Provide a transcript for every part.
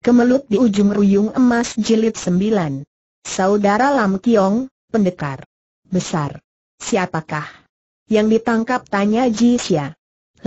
Kemelut di ujung ruyung emas jilid 9. Saudara Lam Kiong, pendekar besar. Siapakah yang ditangkap tanya Jisya.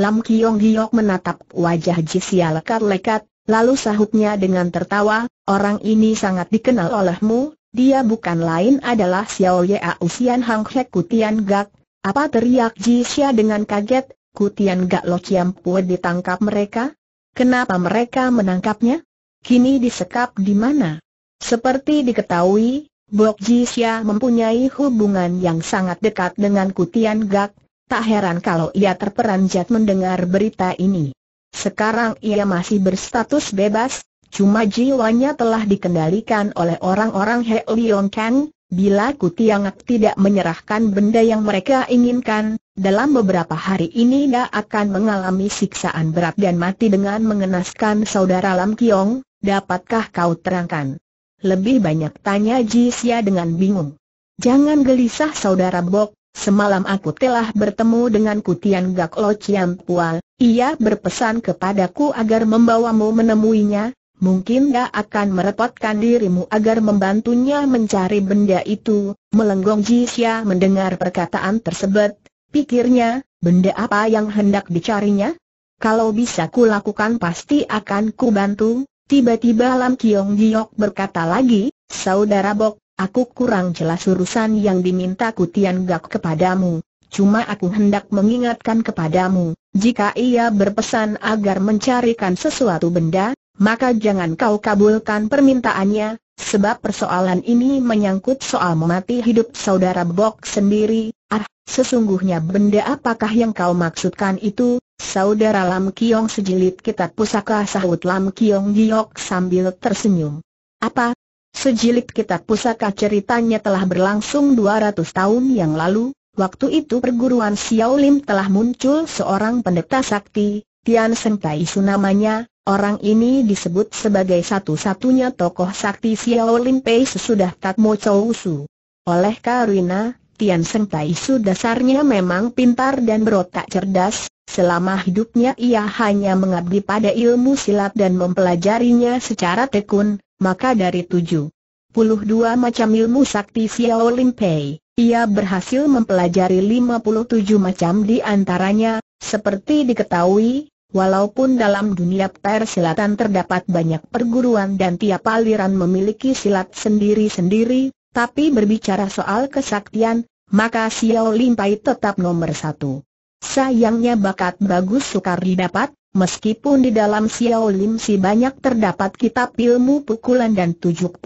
Lam Kiong Giok menatap wajah Jisya lekat-lekat, lalu sahutnya dengan tertawa, orang ini sangat dikenal olehmu, dia bukan lain adalah Xiao Yea Usian Hang Hek Kutian Gak. Apa teriak Jisya dengan kaget, Kutian Gak Lo Chiam Pue ditangkap mereka? Kenapa mereka menangkapnya? kini disekap di mana? Seperti diketahui, Bok Jisya mempunyai hubungan yang sangat dekat dengan Kutian Gak, tak heran kalau ia terperanjat mendengar berita ini. Sekarang ia masih berstatus bebas, cuma jiwanya telah dikendalikan oleh orang-orang He Leong Kang, Bila Kutiangak tidak menyerahkan benda yang mereka inginkan, dalam beberapa hari ini dia akan mengalami siksaan berat dan mati dengan mengenaskan saudara Lam Kiong, Dapatkah kau terangkan? Lebih banyak tanya Xia dengan bingung. Jangan gelisah saudara Bok, semalam aku telah bertemu dengan Kutian Gak Lo Chiam Pual, ia berpesan kepadaku agar membawamu menemuinya, mungkin gak akan merepotkan dirimu agar membantunya mencari benda itu, melenggong Xia mendengar perkataan tersebut, pikirnya, benda apa yang hendak dicarinya? Kalau bisa ku lakukan pasti akan kubantu, Tiba-tiba Lam Kiong Giok berkata lagi, Saudara Bok, aku kurang jelas urusan yang diminta Kutian Gak kepadamu. Cuma aku hendak mengingatkan kepadamu, jika ia berpesan agar mencarikan sesuatu benda, maka jangan kau kabulkan permintaannya, sebab persoalan ini menyangkut soal memati hidup saudara Bok sendiri. Ah, sesungguhnya benda apakah yang kau maksudkan itu, Saudara Lam Kiong sejilid kitab pusaka sahut Lam Kiong Giok sambil tersenyum. Apa? Sejilid kitab pusaka ceritanya telah berlangsung 200 tahun yang lalu, waktu itu perguruan Lim telah muncul seorang pendeta sakti, Tian Tai Su namanya, Orang ini disebut sebagai satu-satunya tokoh sakti Xiao Lim Pei sesudah Tatmo Chou Su. Oleh Karina. Tian Seng Tai Su dasarnya memang pintar dan berotak cerdas, selama hidupnya ia hanya mengabdi pada ilmu silat dan mempelajarinya secara tekun, maka dari tujuh puluh dua macam ilmu sakti Xiao Lim Pei, ia berhasil mempelajari lima puluh tujuh macam di antaranya, seperti diketahui, Walaupun dalam dunia persilatan terdapat banyak perguruan dan tiap aliran memiliki silat sendiri-sendiri, tapi berbicara soal kesaktian, maka Xiao Limpai tetap nomor satu. Sayangnya bakat bagus sukar didapat, meskipun di dalam Xiao Lin si banyak terdapat kitab ilmu pukulan dan 72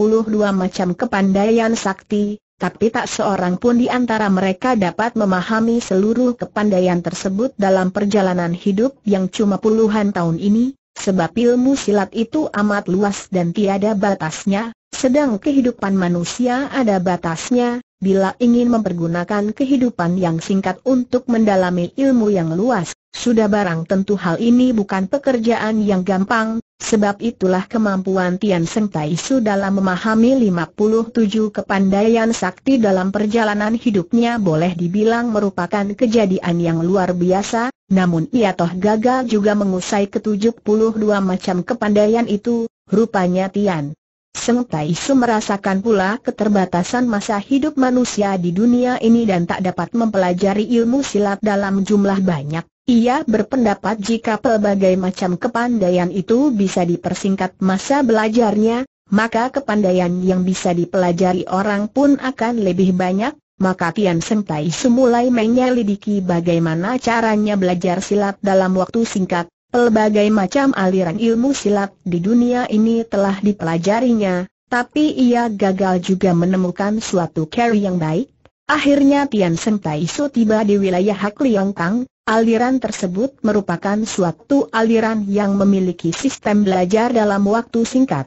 macam kepandaian sakti, tapi tak seorang pun di antara mereka dapat memahami seluruh kepandaian tersebut dalam perjalanan hidup yang cuma puluhan tahun ini, sebab ilmu silat itu amat luas dan tiada batasnya, sedang kehidupan manusia ada batasnya, bila ingin mempergunakan kehidupan yang singkat untuk mendalami ilmu yang luas, sudah barang tentu hal ini bukan pekerjaan yang gampang, sebab itulah kemampuan Tian Seng Tai Su dalam memahami 57 kepandaian sakti dalam perjalanan hidupnya boleh dibilang merupakan kejadian yang luar biasa, namun ia toh gagal juga mengusai ke-72 macam kepandaian itu, rupanya Tian Seng Tai Su merasakan pula keterbatasan masa hidup manusia di dunia ini dan tak dapat mempelajari ilmu silat dalam jumlah banyak. Ia berpendapat jika pelbagai macam kepandaian itu bisa dipersingkat masa belajarnya, maka kepandaian yang bisa dipelajari orang pun akan lebih banyak, maka Tian Seng Tai Su mulai menyelidiki bagaimana caranya belajar silat dalam waktu singkat, Pelbagai macam aliran ilmu silat di dunia ini telah dipelajarinya, tapi ia gagal juga menemukan suatu carry yang baik. Akhirnya Tian Tai Su tiba di wilayah Hak Liang Kang, aliran tersebut merupakan suatu aliran yang memiliki sistem belajar dalam waktu singkat.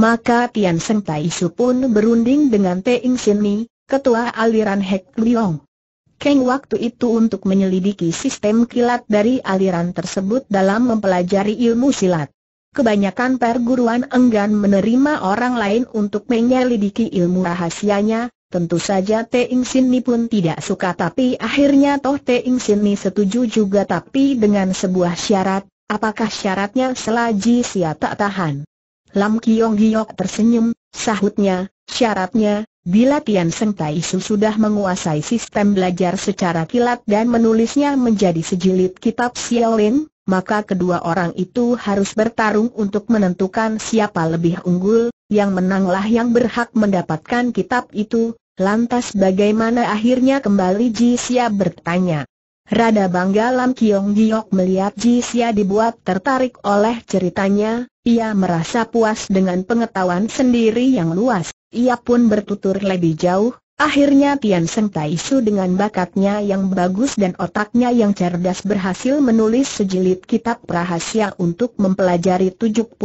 Maka Tian Tai Su pun berunding dengan Sin Ni, ketua aliran Hek Liang. Keng waktu itu untuk menyelidiki sistem kilat dari aliran tersebut dalam mempelajari ilmu silat. Kebanyakan perguruan enggan menerima orang lain untuk menyelidiki ilmu rahasianya, tentu saja Teing Sini pun tidak suka tapi akhirnya toh Teing Sini setuju juga tapi dengan sebuah syarat, apakah syaratnya selagi siat tak tahan. Lam Kiong Giok tersenyum, sahutnya, syaratnya, Bila Tian Seng Tai Su sudah menguasai sistem belajar secara kilat dan menulisnya menjadi sejilid kitab Xiaolin, maka kedua orang itu harus bertarung untuk menentukan siapa lebih unggul, yang menanglah yang berhak mendapatkan kitab itu. Lantas bagaimana akhirnya kembali Ji Xia bertanya. Rada bangga Lam Kiong Giok melihat Ji Xia dibuat tertarik oleh ceritanya, ia merasa puas dengan pengetahuan sendiri yang luas, ia pun bertutur lebih jauh, akhirnya Tian Seng Tai Su dengan bakatnya yang bagus dan otaknya yang cerdas berhasil menulis sejilid kitab rahasia untuk mempelajari 72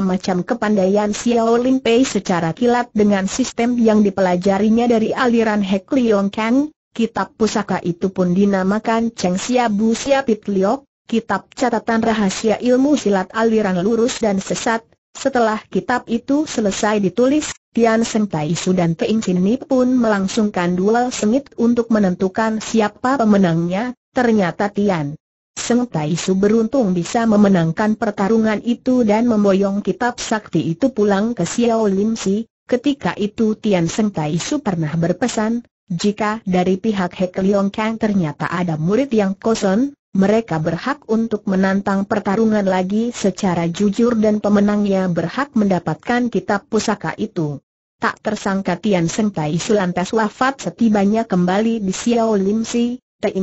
macam kepandaian Xiao lin Pei secara kilat dengan sistem yang dipelajarinya dari aliran Hek Leong Kang, Kitab pusaka itu pun dinamakan Cheng Xia Bu Xia Pit Liok, kitab catatan rahasia ilmu silat aliran lurus dan sesat. Setelah kitab itu selesai ditulis, Tian Seng Tai Su dan Peing Ni pun melangsungkan duel sengit untuk menentukan siapa pemenangnya, ternyata Tian. Seng Tai Su beruntung bisa memenangkan pertarungan itu dan memboyong kitab sakti itu pulang ke Xiao Lim Si, ketika itu Tian Seng Tai Su pernah berpesan, jika dari pihak Hek Leong Kang ternyata ada murid yang kosong, mereka berhak untuk menantang pertarungan lagi secara jujur dan pemenangnya berhak mendapatkan kitab pusaka itu. Tak tersangka Tian Seng Tai lantas wafat setibanya kembali di Xiao Lim Si,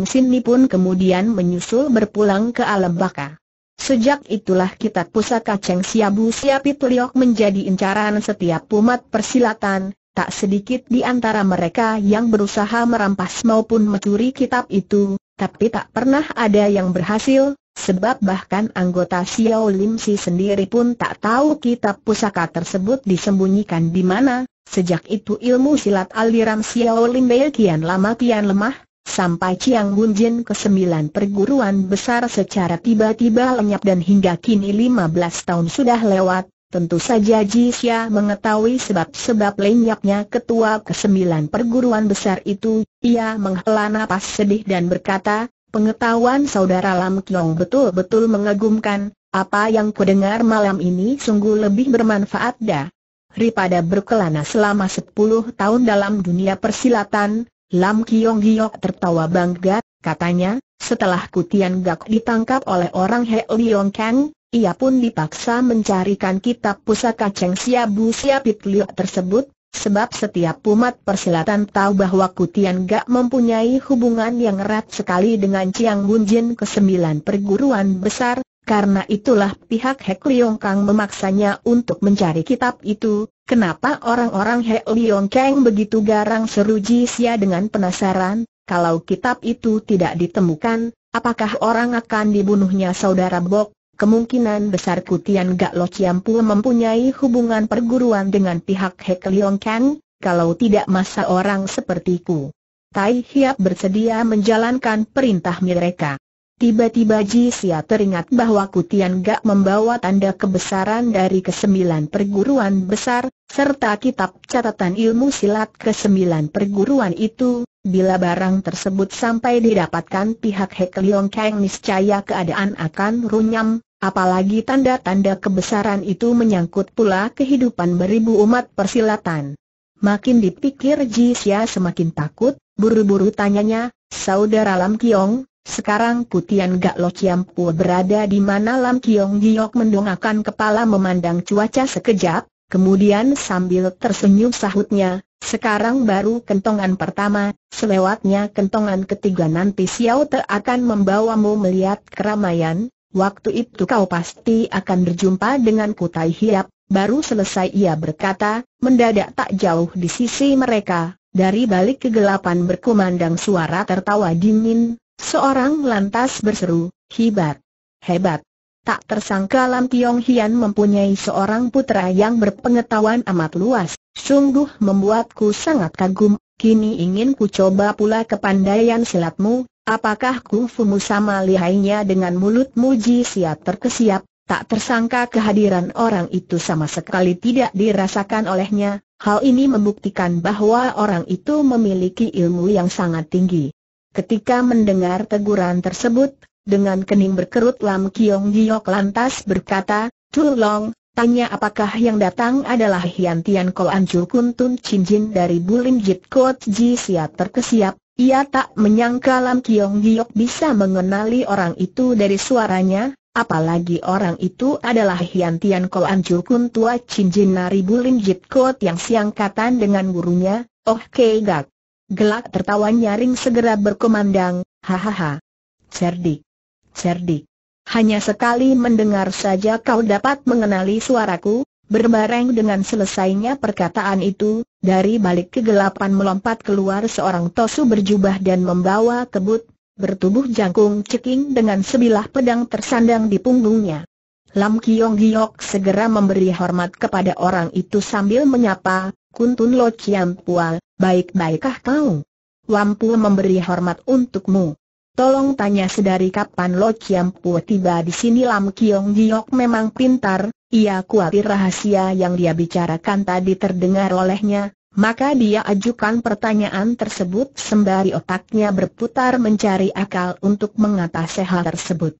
Sin Ni pun kemudian menyusul berpulang ke alam baka. Sejak itulah kitab pusaka Cheng Xiabu Siapit Liok menjadi incaran setiap umat persilatan, Tak sedikit di antara mereka yang berusaha merampas maupun mencuri kitab itu, tapi tak pernah ada yang berhasil, sebab bahkan anggota Xiao Lim Si sendiri pun tak tahu kitab pusaka tersebut disembunyikan di mana. Sejak itu ilmu silat aliran Xiao Lim Bei kian lama kian lemah, sampai Chiang Bun Jin ke sembilan perguruan besar secara tiba-tiba lenyap dan hingga kini lima belas tahun sudah lewat, Tentu saja Jisya mengetahui sebab-sebab lenyapnya ketua kesembilan perguruan besar itu, ia menghela nafas sedih dan berkata, pengetahuan saudara Lam Kiong betul-betul mengagumkan, apa yang kudengar malam ini sungguh lebih bermanfaat dah. Daripada berkelana selama sepuluh tahun dalam dunia persilatan, Lam Kiong Giok tertawa bangga, katanya, setelah Kutian Gak ditangkap oleh orang He Liong Kang, ia pun dipaksa mencarikan kitab pusaka Cheng Siabu Siapit Liu tersebut, sebab setiap umat persilatan tahu bahwa Kutian Gak mempunyai hubungan yang erat sekali dengan Chiang Bun Jin ke sembilan perguruan besar, karena itulah pihak Hek Liong Kang memaksanya untuk mencari kitab itu, kenapa orang-orang Hek Liong Kang begitu garang seru Sia dengan penasaran, kalau kitab itu tidak ditemukan, apakah orang akan dibunuhnya saudara Bok? Kemungkinan besar Kutian Gak Lo Ciampu mempunyai hubungan perguruan dengan pihak Hek Leong Kang, kalau tidak masa orang seperti ku. Tai Hiap bersedia menjalankan perintah mereka. Tiba-tiba Jisya teringat bahwa Kutian Gak membawa tanda kebesaran dari kesembilan perguruan besar, serta kitab catatan ilmu silat kesembilan perguruan itu, bila barang tersebut sampai didapatkan pihak Hek Leong Kang niscaya keadaan akan runyam, Apalagi tanda-tanda kebesaran itu menyangkut pula kehidupan beribu umat persilatan. Makin dipikir Ji Xia semakin takut, buru-buru tanyanya, Saudara Lam Kiong, sekarang Putian Gak Lo Ciampu berada di mana Lam Kiong Giok mendongakkan kepala memandang cuaca sekejap, kemudian sambil tersenyum sahutnya, sekarang baru kentongan pertama, selewatnya kentongan ketiga nanti Xiao Te akan membawamu melihat keramaian, Waktu itu kau pasti akan berjumpa dengan Kutai Hiap, baru selesai ia berkata, mendadak tak jauh di sisi mereka, dari balik kegelapan berkumandang suara tertawa dingin, seorang lantas berseru, hebat, hebat. Tak tersangka Lam Tiong Hian mempunyai seorang putra yang berpengetahuan amat luas, sungguh membuatku sangat kagum, kini ingin ku coba pula kepandaian silatmu, Apakah kufumu sama lihainya dengan mulutmu Ji siap terkesiap, tak tersangka kehadiran orang itu sama sekali tidak dirasakan olehnya, hal ini membuktikan bahwa orang itu memiliki ilmu yang sangat tinggi. Ketika mendengar teguran tersebut, dengan kening berkerut Lam Kiong Giok lantas berkata, Tulong, tanya apakah yang datang adalah Hian Tian Koan Anju Kun Tun Chin Jin dari Bulim Jit Kot Ji siap terkesiap, ia tak menyangka Lam Kiong Giok bisa mengenali orang itu dari suaranya, apalagi orang itu adalah Hian Tian Ko Anju Kun Tua Chin Jin Nari Bulin Jit Ko yang siangkatan dengan gurunya, Oh Kei Gak. Gelak tertawa nyaring segera berkumandang, hahaha. Cerdik. Cerdik. Hanya sekali mendengar saja kau dapat mengenali suaraku, Berbareng dengan selesainya perkataan itu, dari balik kegelapan melompat keluar seorang tosu berjubah dan membawa kebut, bertubuh jangkung ceking dengan sebilah pedang tersandang di punggungnya. Lam Kiong Giok segera memberi hormat kepada orang itu sambil menyapa, Kuntun Lo Chiam Pual, baik-baikkah kau? Wampu memberi hormat untukmu. Tolong tanya sedari kapan Lo Chiam Pual tiba di sini Lam Kiong Giok memang pintar, ia khawatir rahasia yang dia bicarakan tadi terdengar olehnya, maka dia ajukan pertanyaan tersebut sembari otaknya berputar mencari akal untuk mengatasi hal tersebut.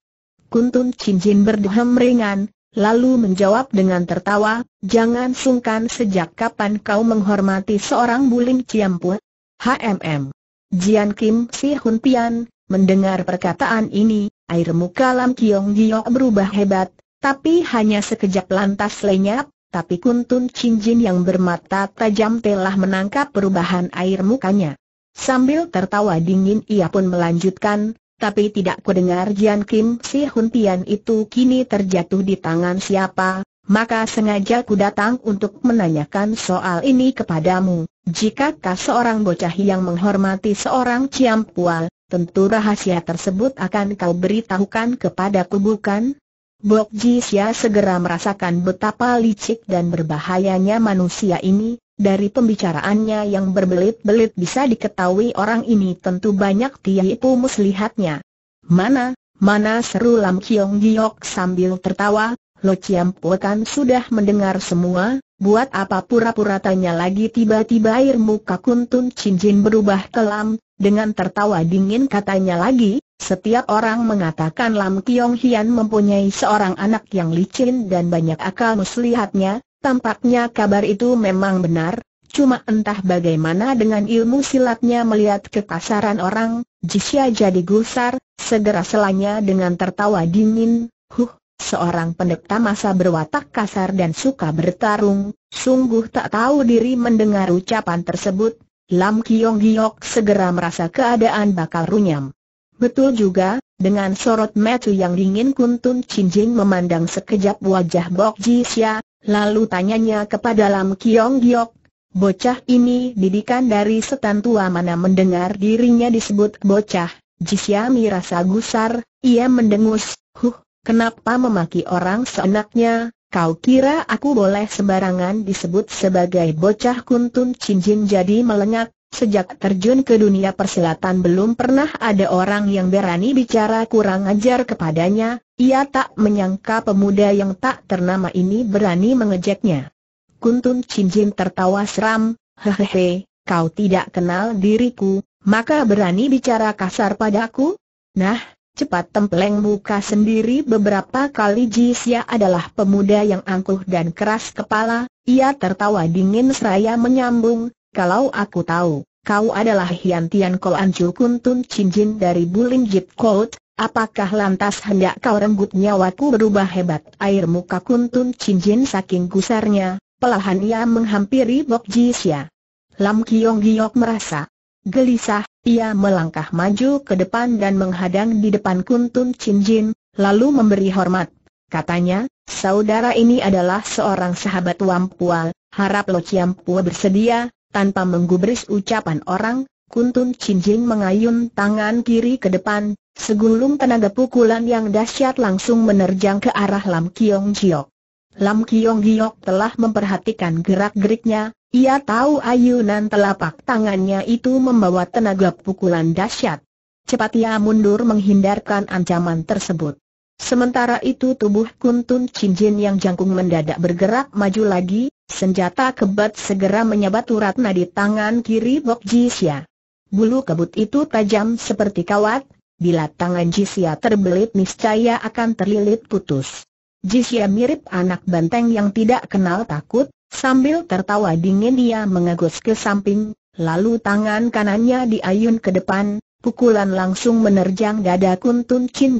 Kuntun Cincin berdehem ringan, lalu menjawab dengan tertawa, Jangan sungkan sejak kapan kau menghormati seorang buling ciampu? HMM. Jian Kim Si Hun Pian, mendengar perkataan ini, air muka Lam Kiong Giok berubah hebat, tapi hanya sekejap lantas lenyap, tapi kuntun cincin yang bermata tajam telah menangkap perubahan air mukanya. Sambil tertawa dingin ia pun melanjutkan, tapi tidak kudengar Jian Kim si Huntian itu kini terjatuh di tangan siapa, maka sengaja ku datang untuk menanyakan soal ini kepadamu. Jika Jikakah seorang bocah yang menghormati seorang Ciampual, tentu rahasia tersebut akan kau beritahukan kepadaku bukan? Bok Jisya segera merasakan betapa licik dan berbahayanya manusia ini, dari pembicaraannya yang berbelit-belit bisa diketahui orang ini tentu banyak tiaipu muslihatnya. Mana, mana seru Lam Kiong Giok sambil tertawa, Lo Chiam Pue kan sudah mendengar semua, Buat apa pura-pura tanya lagi tiba-tiba air muka kuntun cincin berubah kelam, dengan tertawa dingin katanya lagi, setiap orang mengatakan Lam Kiong Hian mempunyai seorang anak yang licin dan banyak akal muslihatnya, tampaknya kabar itu memang benar, cuma entah bagaimana dengan ilmu silatnya melihat kekasaran orang, Jisya jadi gusar, segera selanya dengan tertawa dingin, huh, seorang pendeta masa berwatak kasar dan suka bertarung, sungguh tak tahu diri mendengar ucapan tersebut, Lam Kiong Giok segera merasa keadaan bakal runyam. Betul juga, dengan sorot metu yang dingin Kuntun Cinjing memandang sekejap wajah Bok Ji Xia, lalu tanyanya kepada Lam Kiong Giok, bocah ini didikan dari setan tua mana mendengar dirinya disebut bocah, Ji Xia mirasa gusar, ia mendengus, huh, Kenapa memaki orang seenaknya, kau kira aku boleh sembarangan disebut sebagai bocah kuntun cincin jadi melengak, sejak terjun ke dunia persilatan belum pernah ada orang yang berani bicara kurang ajar kepadanya, ia tak menyangka pemuda yang tak ternama ini berani mengejeknya. Kuntun cincin tertawa seram, hehehe, kau tidak kenal diriku, maka berani bicara kasar padaku? Nah, cepat tempeleng muka sendiri beberapa kali Jisya adalah pemuda yang angkuh dan keras kepala, ia tertawa dingin seraya menyambung, kalau aku tahu, kau adalah Hian Tian Ko Anju Kuntun Cincin dari Bulim Jit Kout, apakah lantas hendak kau renggut nyawaku berubah hebat air muka Kuntun Cincin saking gusarnya, pelahan ia menghampiri Bok Jisya. Lam Kiong Giok merasa, Gelisah, ia melangkah maju ke depan dan menghadang di depan Kuntun Chin Jin, lalu memberi hormat. Katanya, saudara ini adalah seorang sahabat Wampual, harap Lo Pua bersedia, tanpa menggubris ucapan orang, Kuntun Chin Jin mengayun tangan kiri ke depan, segulung tenaga pukulan yang dahsyat langsung menerjang ke arah Lam Kiong Jiok Lam Kiong Giok telah memperhatikan gerak-geriknya, ia tahu ayunan telapak tangannya itu membawa tenaga pukulan dahsyat. Cepat ia mundur menghindarkan ancaman tersebut. Sementara itu tubuh Kuntun Cincin yang jangkung mendadak bergerak maju lagi, senjata kebat segera menyabat urat nadi tangan kiri Bok Jisya. Bulu kebut itu tajam seperti kawat, bila tangan Jisya terbelit niscaya akan terlilit putus. Jisya mirip anak banteng yang tidak kenal takut, Sambil tertawa dingin dia mengagus ke samping, lalu tangan kanannya diayun ke depan, pukulan langsung menerjang dada Kuntun Chin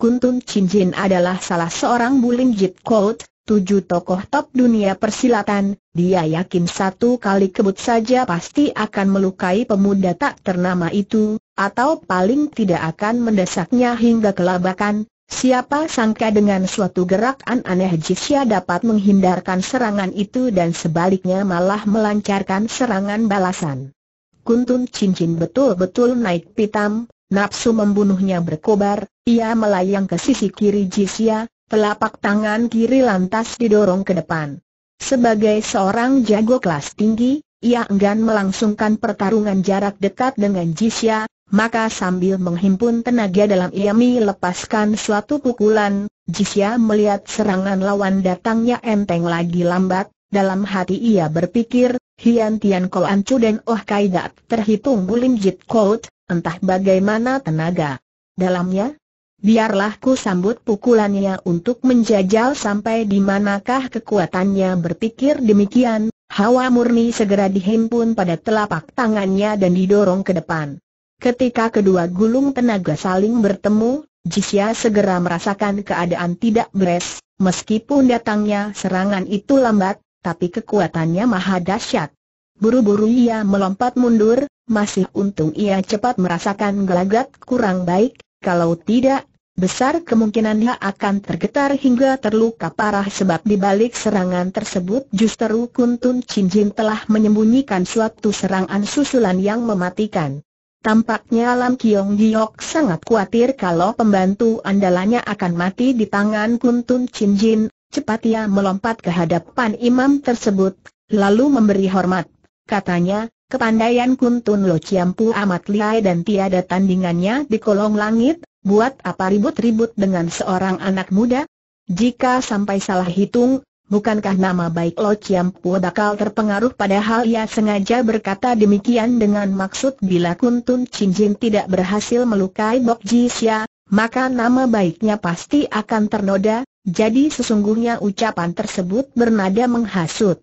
Kuntun Chin adalah salah seorang buling Jit Coat, tujuh tokoh top dunia persilatan, dia yakin satu kali kebut saja pasti akan melukai pemuda tak ternama itu, atau paling tidak akan mendesaknya hingga kelabakan, Siapa sangka dengan suatu gerakan aneh Jisya dapat menghindarkan serangan itu dan sebaliknya malah melancarkan serangan balasan. Kuntun cincin betul-betul naik pitam, nafsu membunuhnya berkobar, ia melayang ke sisi kiri Jisya, telapak tangan kiri lantas didorong ke depan. Sebagai seorang jago kelas tinggi, ia enggan melangsungkan pertarungan jarak dekat dengan Jisya, maka sambil menghimpun tenaga dalam ia melepaskan suatu pukulan, Jisya melihat serangan lawan datangnya enteng lagi lambat, dalam hati ia berpikir, Hian Tian Ko Ancu dan Oh Kai Dat terhitung Bulim Jit Kout, entah bagaimana tenaga dalamnya, Biarlah ku sambut pukulannya untuk menjajal sampai di manakah kekuatannya berpikir demikian, Hawa murni segera dihimpun pada telapak tangannya dan didorong ke depan. Ketika kedua gulung tenaga saling bertemu, Jisya segera merasakan keadaan tidak beres, meskipun datangnya serangan itu lambat, tapi kekuatannya maha dahsyat. Buru-buru ia melompat mundur, masih untung ia cepat merasakan gelagat kurang baik, kalau tidak besar kemungkinan dia akan tergetar hingga terluka parah sebab di balik serangan tersebut justru Kuntun Cinjin telah menyembunyikan suatu serangan susulan yang mematikan. Tampaknya Lam Kiong Giok sangat khawatir kalau pembantu andalannya akan mati di tangan Kuntun Cinjin, cepat ia melompat ke hadapan imam tersebut, lalu memberi hormat. Katanya, Kepandaian Kuntun Lo Pu amat lihai dan tiada tandingannya di kolong langit, buat apa ribut-ribut dengan seorang anak muda? Jika sampai salah hitung, bukankah nama baik Lo Chiam Pua bakal terpengaruh padahal ia sengaja berkata demikian dengan maksud bila Kuntun Chin Jin tidak berhasil melukai Bok Ji Xia, maka nama baiknya pasti akan ternoda, jadi sesungguhnya ucapan tersebut bernada menghasut.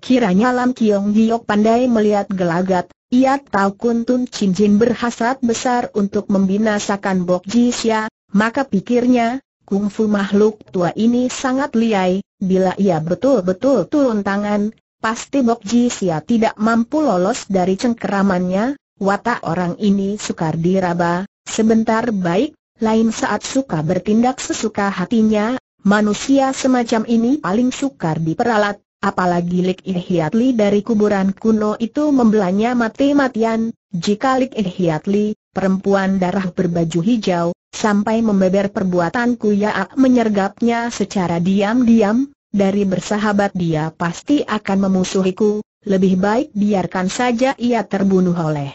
Kiranya Lam Kiong Giok pandai melihat gelagat, ia tahu Kun Tun Chin Jin berhasrat besar untuk membinasakan Bok Ji Xia, maka pikirnya, kungfu makhluk tua ini sangat liai, bila ia betul-betul turun tangan, pasti Bok Ji Xia tidak mampu lolos dari cengkeramannya, watak orang ini sukar diraba, sebentar baik, lain saat suka bertindak sesuka hatinya, manusia semacam ini paling sukar diperalat, Apalagi Lik Ihiatli dari kuburan kuno itu membelanya mati-matian, jika Lik Ihiatli, perempuan darah berbaju hijau, sampai membeber perbuatanku ya, menyergapnya secara diam-diam, dari bersahabat dia pasti akan memusuhiku, lebih baik biarkan saja ia terbunuh oleh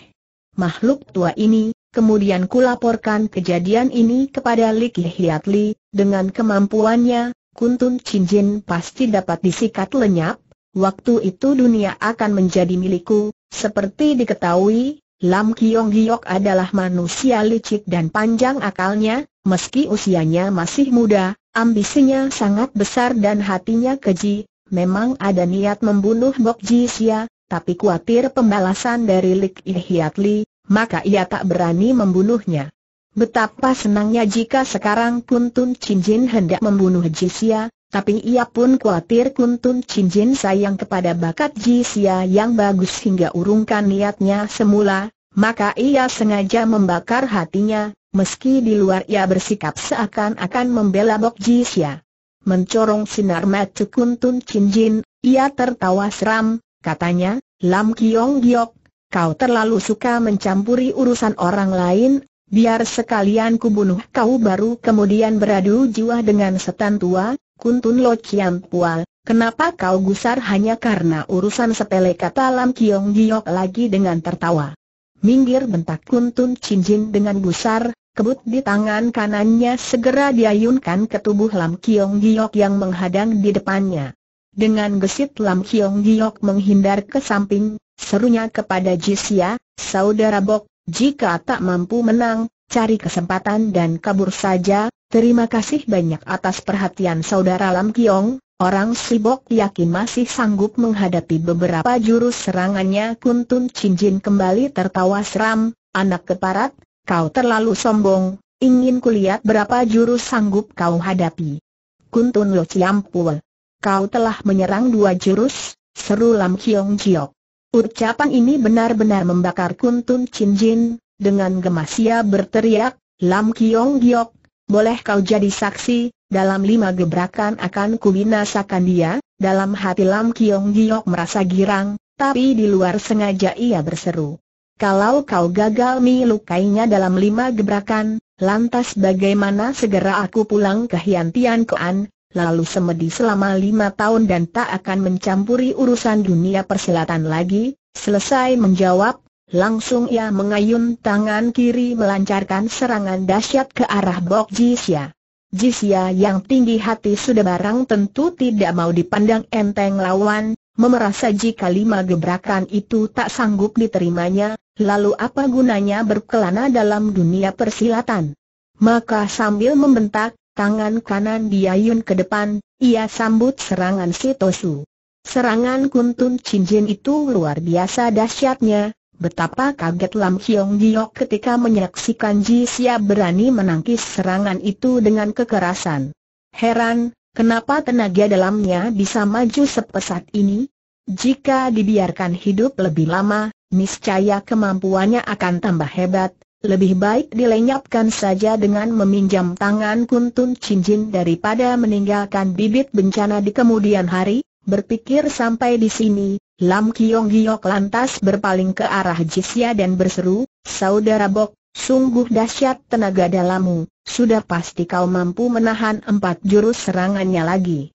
makhluk tua ini, kemudian kulaporkan kejadian ini kepada Lik Hiatli, dengan kemampuannya, Kuntun cincin pasti dapat disikat lenyap, waktu itu dunia akan menjadi milikku, seperti diketahui, Lam Kiong Giok adalah manusia licik dan panjang akalnya, meski usianya masih muda, ambisinya sangat besar dan hatinya keji, memang ada niat membunuh Bok Ji Sia, tapi khawatir pembalasan dari Lik Ihyat Li, maka ia tak berani membunuhnya. Betapa senangnya jika sekarang Kuntun Jin hendak membunuh Jisia, tapi ia pun khawatir Kuntun Jin sayang kepada bakat Jisia yang bagus hingga urungkan niatnya semula, maka ia sengaja membakar hatinya, meski di luar ia bersikap seakan-akan membela Bok Jisia. Mencorong sinar mata Kuntun Jin, ia tertawa seram, katanya, Lam Kiong Giok, kau terlalu suka mencampuri urusan orang lain, Biar sekalian kubunuh kau baru kemudian beradu jiwa dengan setan tua, Kuntun Lo Chiam Pual, kenapa kau gusar hanya karena urusan sepele kata Lam Kiong Giok lagi dengan tertawa. Minggir bentak Kuntun Cinjin dengan gusar, kebut di tangan kanannya segera diayunkan ke tubuh Lam Kiong Giok yang menghadang di depannya. Dengan gesit Lam Kiong Giok menghindar ke samping, serunya kepada Jisia, saudara Bok, jika tak mampu menang, cari kesempatan dan kabur saja, terima kasih banyak atas perhatian saudara Lam Kiong, orang Sibok yakin masih sanggup menghadapi beberapa jurus serangannya Kuntun Cincin kembali tertawa seram, anak keparat, kau terlalu sombong, ingin kulihat berapa jurus sanggup kau hadapi. Kuntun Lo Ciampul, kau telah menyerang dua jurus, seru Lam Kiong Jiok. Ucapan ini benar-benar membakar Kuntun Chin Jin, dengan gemas ia berteriak, Lam Kiong Giok, boleh kau jadi saksi, dalam lima gebrakan akan kubinasakan dia, dalam hati Lam Kiong Giok merasa girang, tapi di luar sengaja ia berseru. Kalau kau gagal melukainya dalam lima gebrakan, lantas bagaimana segera aku pulang ke Hiantian Koan, lalu semedi selama lima tahun dan tak akan mencampuri urusan dunia persilatan lagi, selesai menjawab, langsung ia mengayun tangan kiri melancarkan serangan dahsyat ke arah Bok Jisya. Jisya yang tinggi hati sudah barang tentu tidak mau dipandang enteng lawan, memerasa jika lima gebrakan itu tak sanggup diterimanya, lalu apa gunanya berkelana dalam dunia persilatan. Maka sambil membentak, Tangan kanan diayun ke depan, ia sambut serangan Tosu. Serangan kuntun cincin itu luar biasa dahsyatnya, betapa kaget Lam Hiong Giok ketika menyaksikan Ji Sia berani menangkis serangan itu dengan kekerasan. Heran, kenapa tenaga dalamnya bisa maju sepesat ini? Jika dibiarkan hidup lebih lama, niscaya kemampuannya akan tambah hebat, lebih baik dilenyapkan saja dengan meminjam tangan kuntun cincin daripada meninggalkan bibit bencana di kemudian hari, berpikir sampai di sini, Lam Kiong Giok lantas berpaling ke arah Jisya dan berseru, Saudara Bok, sungguh dahsyat tenaga dalammu, sudah pasti kau mampu menahan empat jurus serangannya lagi.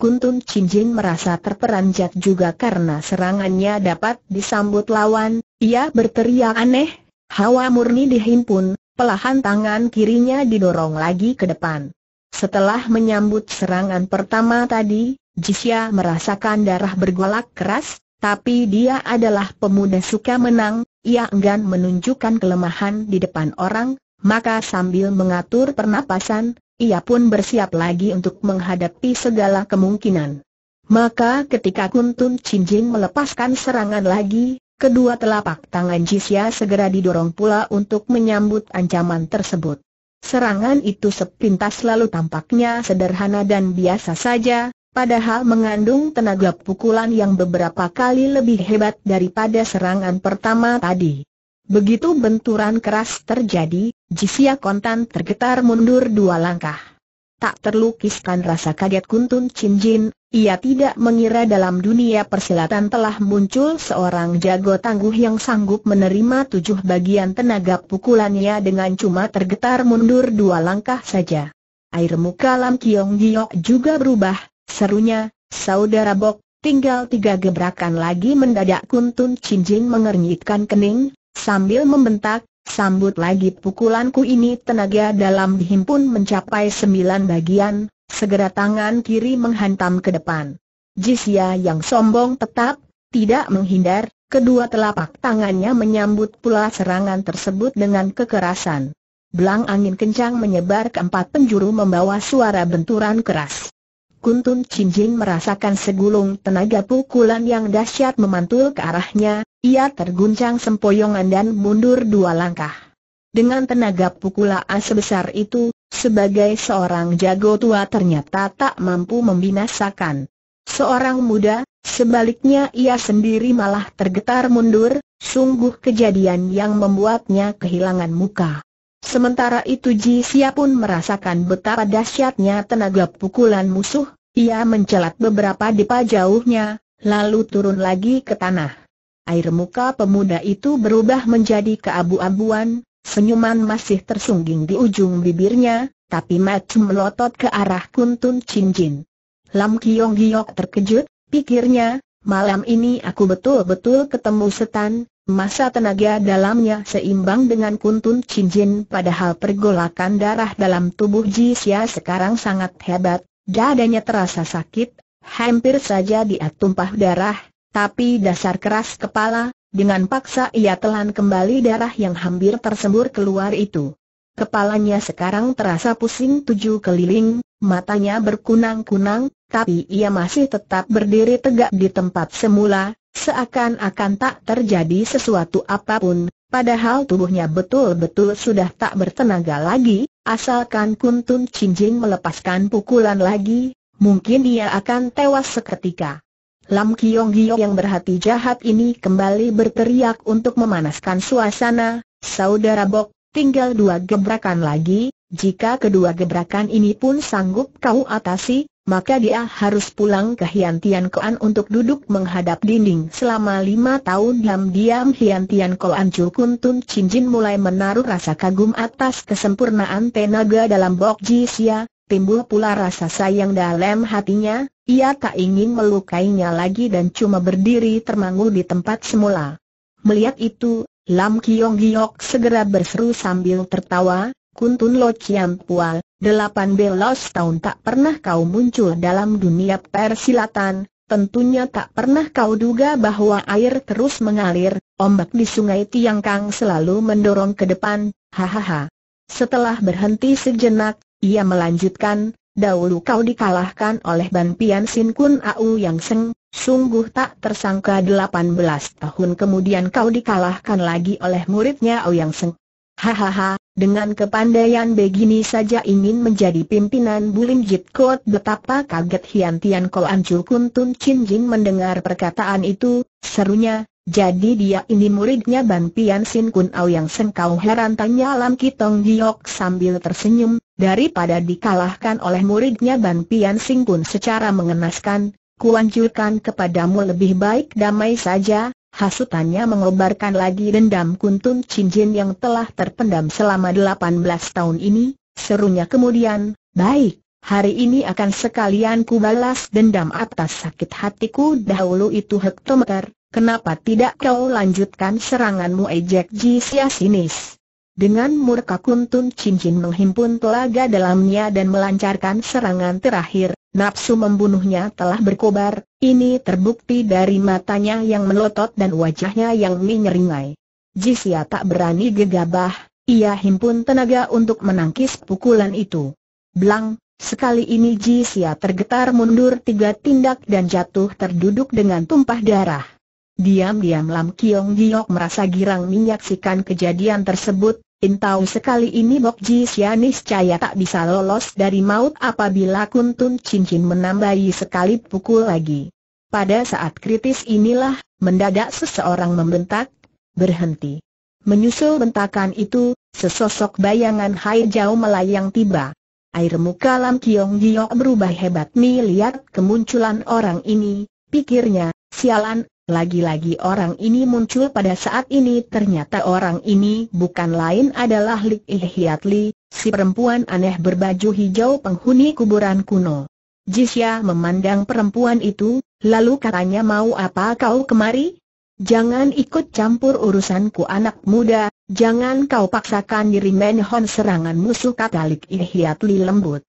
Kuntun Cincin merasa terperanjat juga karena serangannya dapat disambut lawan, ia berteriak aneh, Hawa murni dihimpun, pelahan tangan kirinya didorong lagi ke depan. Setelah menyambut serangan pertama tadi, Jisya merasakan darah bergolak keras, tapi dia adalah pemuda suka menang, ia enggan menunjukkan kelemahan di depan orang, maka sambil mengatur pernapasan, ia pun bersiap lagi untuk menghadapi segala kemungkinan. Maka ketika Kuntun Cinjing melepaskan serangan lagi, Kedua telapak tangan Jisya segera didorong pula untuk menyambut ancaman tersebut. Serangan itu sepintas lalu tampaknya sederhana dan biasa saja, padahal mengandung tenaga pukulan yang beberapa kali lebih hebat daripada serangan pertama tadi. Begitu benturan keras terjadi, Jisya kontan tergetar mundur dua langkah tak terlukiskan rasa kaget Kuntun Chin Jin, ia tidak mengira dalam dunia persilatan telah muncul seorang jago tangguh yang sanggup menerima tujuh bagian tenaga pukulannya dengan cuma tergetar mundur dua langkah saja. Air muka Lam Kiong Giok juga berubah, serunya, saudara Bok, tinggal tiga gebrakan lagi mendadak Kuntun Chin Jin mengernyitkan kening, sambil membentak, Sambut lagi pukulanku ini tenaga dalam dihimpun mencapai sembilan bagian, segera tangan kiri menghantam ke depan. Jisya yang sombong tetap, tidak menghindar, kedua telapak tangannya menyambut pula serangan tersebut dengan kekerasan. Belang angin kencang menyebar ke empat penjuru membawa suara benturan keras. Kuntun Cinjin merasakan segulung tenaga pukulan yang dahsyat memantul ke arahnya, ia terguncang sempoyongan dan mundur dua langkah. Dengan tenaga pukulan sebesar itu, sebagai seorang jago tua ternyata tak mampu membinasakan. Seorang muda, sebaliknya ia sendiri malah tergetar mundur, sungguh kejadian yang membuatnya kehilangan muka. Sementara itu Ji Xia pun merasakan betapa dahsyatnya tenaga pukulan musuh, ia mencelat beberapa depa jauhnya, lalu turun lagi ke tanah. Air muka pemuda itu berubah menjadi keabu-abuan, senyuman masih tersungging di ujung bibirnya, tapi mata melotot ke arah kuntun cincin. Lam Kiong Giok terkejut, pikirnya, malam ini aku betul-betul ketemu setan, masa tenaga dalamnya seimbang dengan kuntun cincin padahal pergolakan darah dalam tubuh Xia sekarang sangat hebat, dadanya terasa sakit, hampir saja dia tumpah darah, tapi dasar keras kepala, dengan paksa ia telan kembali darah yang hampir tersembur keluar itu. Kepalanya sekarang terasa pusing tujuh keliling, matanya berkunang-kunang, tapi ia masih tetap berdiri tegak di tempat semula, seakan-akan tak terjadi sesuatu apapun, padahal tubuhnya betul-betul sudah tak bertenaga lagi, asalkan Kuntun Cincin melepaskan pukulan lagi, mungkin ia akan tewas seketika. Lam Kiong Gio yang berhati jahat ini kembali berteriak untuk memanaskan suasana, Saudara Bok, tinggal dua gebrakan lagi, jika kedua gebrakan ini pun sanggup kau atasi, maka dia harus pulang ke Hian Tian Koan untuk duduk menghadap dinding selama lima tahun diam-diam Hian Tian Koan Chu Kun Tun Chin Jin mulai menaruh rasa kagum atas kesempurnaan tenaga dalam Bok Ji Sia, timbul pula rasa sayang dalam hatinya, ia tak ingin melukainya lagi dan cuma berdiri termangu di tempat semula. Melihat itu, Lam Kiong Giok segera berseru sambil tertawa, Kuntun Lo Chiam Pual, delapan belas tahun tak pernah kau muncul dalam dunia persilatan, tentunya tak pernah kau duga bahwa air terus mengalir, ombak di sungai Tiang Kang selalu mendorong ke depan, hahaha. Setelah berhenti sejenak, ia melanjutkan, dahulu kau dikalahkan oleh Ban Pian Sin Kun Au Yang Seng, sungguh tak tersangka 18 tahun kemudian kau dikalahkan lagi oleh muridnya Au Yang Seng. Hahaha, dengan kepandaian begini saja ingin menjadi pimpinan Bulim Jit Kot betapa kaget Hian Tian Ko Chu Kun Tun Chin Jin mendengar perkataan itu, serunya, jadi dia ini muridnya Ban Pian Sin Kun Au yang kau heran tanya Lam Kitong Giok sambil tersenyum, Daripada dikalahkan oleh muridnya Ban Pian Sing pun secara mengenaskan, kuanjurkan kepadamu lebih baik damai saja, hasutannya mengobarkan lagi dendam kuntun cincin yang telah terpendam selama 18 tahun ini, serunya kemudian, baik, hari ini akan sekalian ku balas dendam atas sakit hatiku dahulu itu hektometer, kenapa tidak kau lanjutkan seranganmu ejek jisya sinis? Dengan murka Kuntun Cincin menghimpun telaga dalamnya dan melancarkan serangan terakhir, nafsu membunuhnya telah berkobar, ini terbukti dari matanya yang melotot dan wajahnya yang menyeringai. Jisya tak berani gegabah, ia himpun tenaga untuk menangkis pukulan itu. Blang, sekali ini Jisya tergetar mundur tiga tindak dan jatuh terduduk dengan tumpah darah. Diam-diam Lam Kiong Giok merasa girang menyaksikan kejadian tersebut, Intau sekali ini Bok Ji Sianis caya tak bisa lolos dari maut apabila kuntun cincin menambahi sekali pukul lagi. Pada saat kritis inilah, mendadak seseorang membentak, berhenti. Menyusul bentakan itu, sesosok bayangan Hai Jau melayang tiba. Air muka Lam Kiong Giok berubah hebat nih lihat kemunculan orang ini, pikirnya, sialan lagi-lagi orang ini muncul pada saat ini ternyata orang ini bukan lain adalah Lik Ilhiatli, Li, si perempuan aneh berbaju hijau penghuni kuburan kuno. Jisya memandang perempuan itu, lalu katanya mau apa kau kemari? Jangan ikut campur urusanku anak muda, jangan kau paksakan diri menhon serangan musuh kata Lik Ihyat Li lembut.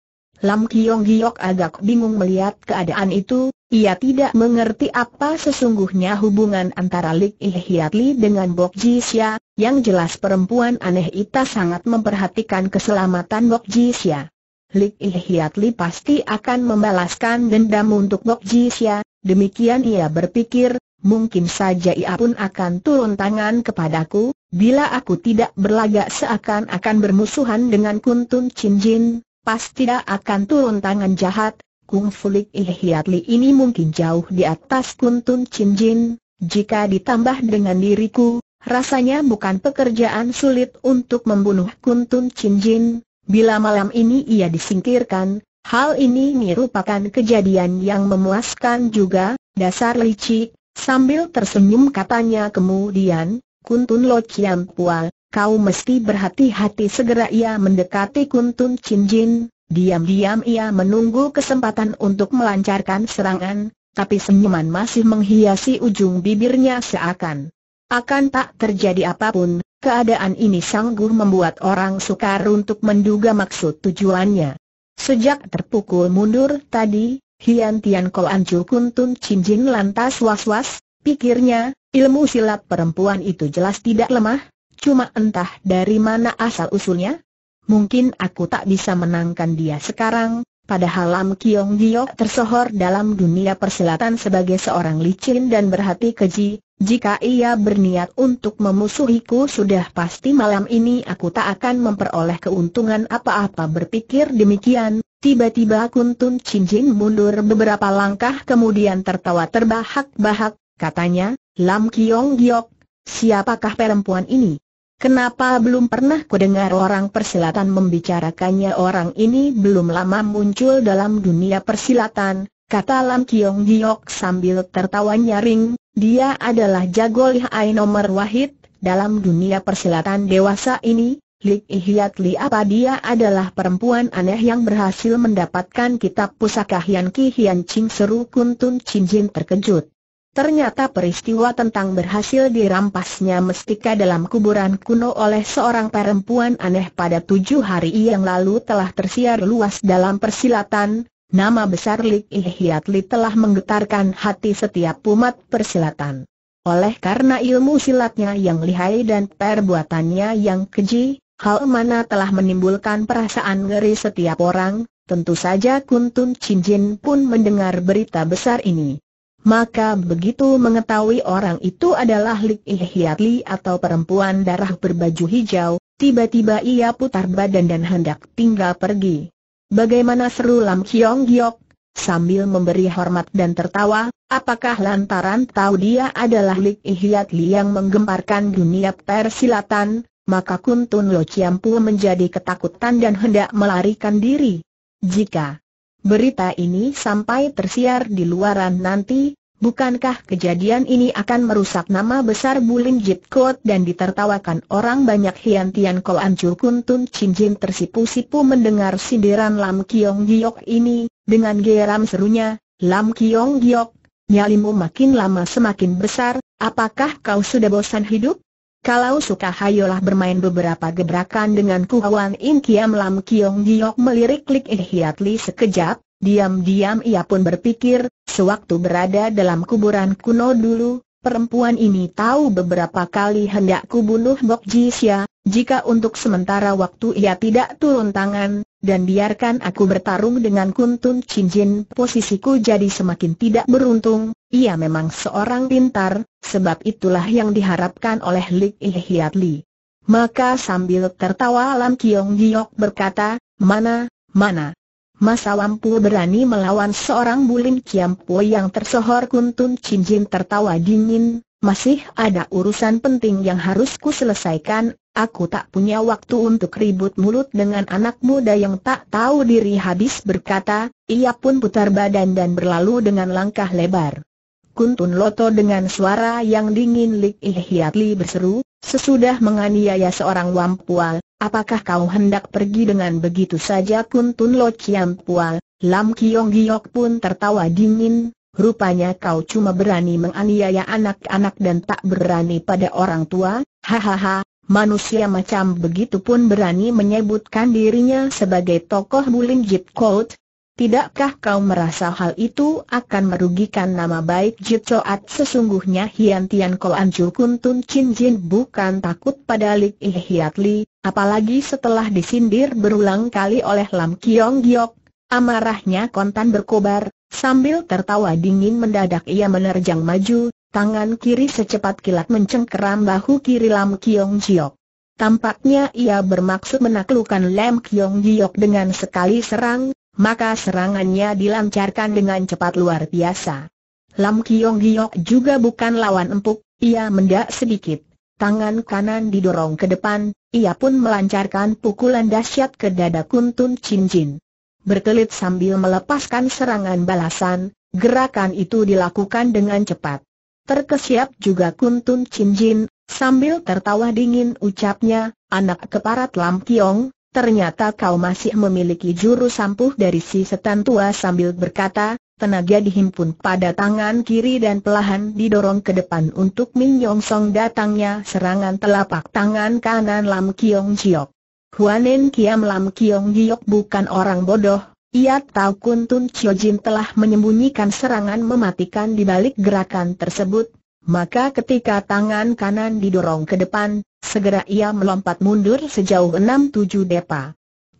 Lam Kiong Giok agak bingung melihat keadaan itu, ia tidak mengerti apa sesungguhnya hubungan antara Lik Hiat dengan Bok Ji Xia, yang jelas perempuan aneh itu sangat memperhatikan keselamatan Bok Ji Xia. Lik Hiat pasti akan membalaskan dendam untuk Bok Ji Xia, demikian ia berpikir, mungkin saja ia pun akan turun tangan kepadaku, bila aku tidak berlagak seakan-akan bermusuhan dengan Kuntun Chin Jin, pasti tidak akan turun tangan jahat, Kung Fulik Ihyatli ini mungkin jauh di atas Kuntun Chin jika ditambah dengan diriku, rasanya bukan pekerjaan sulit untuk membunuh Kuntun Chin bila malam ini ia disingkirkan, hal ini merupakan kejadian yang memuaskan juga, dasar licik, sambil tersenyum katanya kemudian, Kuntun Lo Chiam Pual, kau mesti berhati-hati segera ia mendekati Kuntun Chin Diam-diam ia menunggu kesempatan untuk melancarkan serangan, tapi senyuman masih menghiasi ujung bibirnya seakan. Akan tak terjadi apapun, keadaan ini sanggup membuat orang sukar untuk menduga maksud tujuannya. Sejak terpukul mundur tadi, Hian Tian Ko Anju Kuntun Chin Jin lantas was-was, pikirnya, ilmu silat perempuan itu jelas tidak lemah, cuma entah dari mana asal-usulnya, Mungkin aku tak bisa menangkan dia sekarang, Padahal Lam Kiong Giok tersohor dalam dunia persilatan sebagai seorang licin dan berhati keji, jika ia berniat untuk memusuhiku sudah pasti malam ini aku tak akan memperoleh keuntungan apa-apa berpikir demikian, tiba-tiba Kuntun Cincin mundur beberapa langkah kemudian tertawa terbahak-bahak, katanya, Lam Kiong Giok, siapakah perempuan ini? Kenapa belum pernah kudengar orang persilatan membicarakannya orang ini belum lama muncul dalam dunia persilatan, kata Lam Kiong Giok sambil tertawa nyaring, dia adalah jago lihai nomor wahid, dalam dunia persilatan dewasa ini, Lik Ihyat Li apa dia adalah perempuan aneh yang berhasil mendapatkan kitab pusaka Hian Ki Hian Ching seru Kuntun Chin Jin terkejut. Ternyata peristiwa tentang berhasil dirampasnya mestika dalam kuburan kuno oleh seorang perempuan aneh pada tujuh hari yang lalu telah tersiar luas dalam persilatan, nama besar Lik Ihiatli telah menggetarkan hati setiap umat persilatan. Oleh karena ilmu silatnya yang lihai dan perbuatannya yang keji, hal mana telah menimbulkan perasaan ngeri setiap orang, tentu saja Kuntun Cinjin pun mendengar berita besar ini. Maka begitu mengetahui orang itu adalah Lik Ihyatli atau perempuan darah berbaju hijau, tiba-tiba ia putar badan dan hendak tinggal pergi. Bagaimana seru Lam Kiong Giok? Sambil memberi hormat dan tertawa, apakah lantaran tahu dia adalah Lik Ihyatli yang menggemparkan dunia persilatan, maka Kuntun Lo Chiampu menjadi ketakutan dan hendak melarikan diri. Jika berita ini sampai tersiar di luaran nanti, bukankah kejadian ini akan merusak nama besar Bulim Jit Kot dan ditertawakan orang banyak Hian Tian Ko An Chin Jin tersipu-sipu mendengar sindiran Lam Kiong Giok ini, dengan geram serunya, Lam Kiong Giok, nyalimu makin lama semakin besar, apakah kau sudah bosan hidup? Kalau suka hayolah bermain beberapa gebrakan dengan Kuawan In Kiam Lam Kiong Giok melirik klik In eh Hiat Li sekejap, diam-diam ia pun berpikir, sewaktu berada dalam kuburan kuno dulu, Perempuan ini tahu beberapa kali hendak kubunuh Bok Jisya, jika untuk sementara waktu ia tidak turun tangan, dan biarkan aku bertarung dengan kuntun cincin, posisiku jadi semakin tidak beruntung, ia memang seorang pintar, sebab itulah yang diharapkan oleh Lik Hiat Li. Maka sambil tertawa Lam Kiong Giok berkata, mana, mana, Masa Wampu berani melawan seorang Bulim Kiampo yang tersohor Kuntun Jin tertawa dingin, masih ada urusan penting yang harus ku selesaikan, aku tak punya waktu untuk ribut mulut dengan anak muda yang tak tahu diri habis berkata, ia pun putar badan dan berlalu dengan langkah lebar. Kuntun Loto dengan suara yang dingin Lik Ihyatli berseru, sesudah menganiaya seorang Wampual, Apakah kau hendak pergi dengan begitu saja Kun Tun Lo Chiam Pual? Lam Kiong Giok pun tertawa dingin, rupanya kau cuma berani menganiaya anak-anak dan tak berani pada orang tua, hahaha, manusia macam begitu pun berani menyebutkan dirinya sebagai tokoh Bulim Jit Kout. Tidakkah kau merasa hal itu akan merugikan nama baik Jitsoat sesungguhnya Hian Tian Koan Anju Kun Tun Chin Jin bukan takut pada Lik Ih Li, Apalagi setelah disindir berulang kali oleh Lam Kiong Giok, amarahnya kontan berkobar, sambil tertawa dingin mendadak ia menerjang maju, tangan kiri secepat kilat mencengkeram bahu kiri Lam Kiong Giok. Tampaknya ia bermaksud menaklukkan Lam Kiong Giok dengan sekali serang, maka serangannya dilancarkan dengan cepat luar biasa. Lam Kiong Giok juga bukan lawan empuk, ia mendak sedikit tangan kanan didorong ke depan, ia pun melancarkan pukulan dahsyat ke dada Kuntun Cincin. Berkelit sambil melepaskan serangan balasan, gerakan itu dilakukan dengan cepat. Terkesiap juga Kuntun Cincin, sambil tertawa dingin ucapnya, anak keparat Lam Kiong, ternyata kau masih memiliki jurus sampuh dari si setan tua sambil berkata, tenaga dihimpun pada tangan kiri dan pelahan didorong ke depan untuk Min Yong Song datangnya serangan telapak tangan kanan Lam Kiong Jiok. Huanin Kiam Lam Kiong Jiok bukan orang bodoh, ia tahu Kun Tun Chio Jin telah menyembunyikan serangan mematikan di balik gerakan tersebut, maka ketika tangan kanan didorong ke depan, segera ia melompat mundur sejauh enam tujuh depa.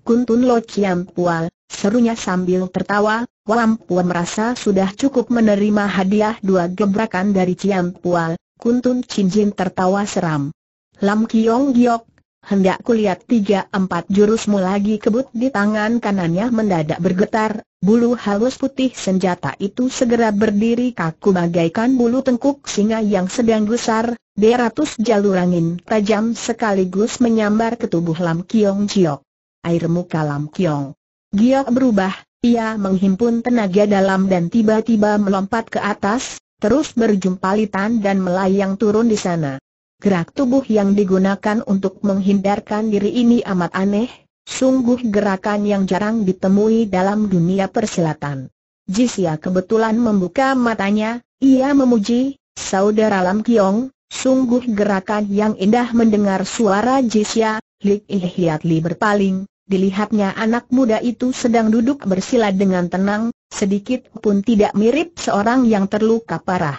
Kun Tun Lo Chiam Pual, Serunya sambil tertawa, Wampua merasa sudah cukup menerima hadiah dua gebrakan dari Ciam Pual, Kuntun Cinjin tertawa seram. Lam Kiong Giok, hendak kulihat tiga empat jurusmu lagi kebut di tangan kanannya mendadak bergetar, bulu halus putih senjata itu segera berdiri kaku bagaikan bulu tengkuk singa yang sedang gusar, deratus jalur angin tajam sekaligus menyambar ke tubuh Lam Kiong Giok. Air muka Lam Kiong Giok berubah, ia menghimpun tenaga dalam dan tiba-tiba melompat ke atas, terus berjumpa berjumpalitan dan melayang turun di sana. Gerak tubuh yang digunakan untuk menghindarkan diri ini amat aneh, sungguh gerakan yang jarang ditemui dalam dunia persilatan. Jisya kebetulan membuka matanya, ia memuji, Saudara Lam Kiong, sungguh gerakan yang indah mendengar suara Jisya, Lik Ihiat Li berpaling, dilihatnya anak muda itu sedang duduk bersila dengan tenang, sedikit pun tidak mirip seorang yang terluka parah.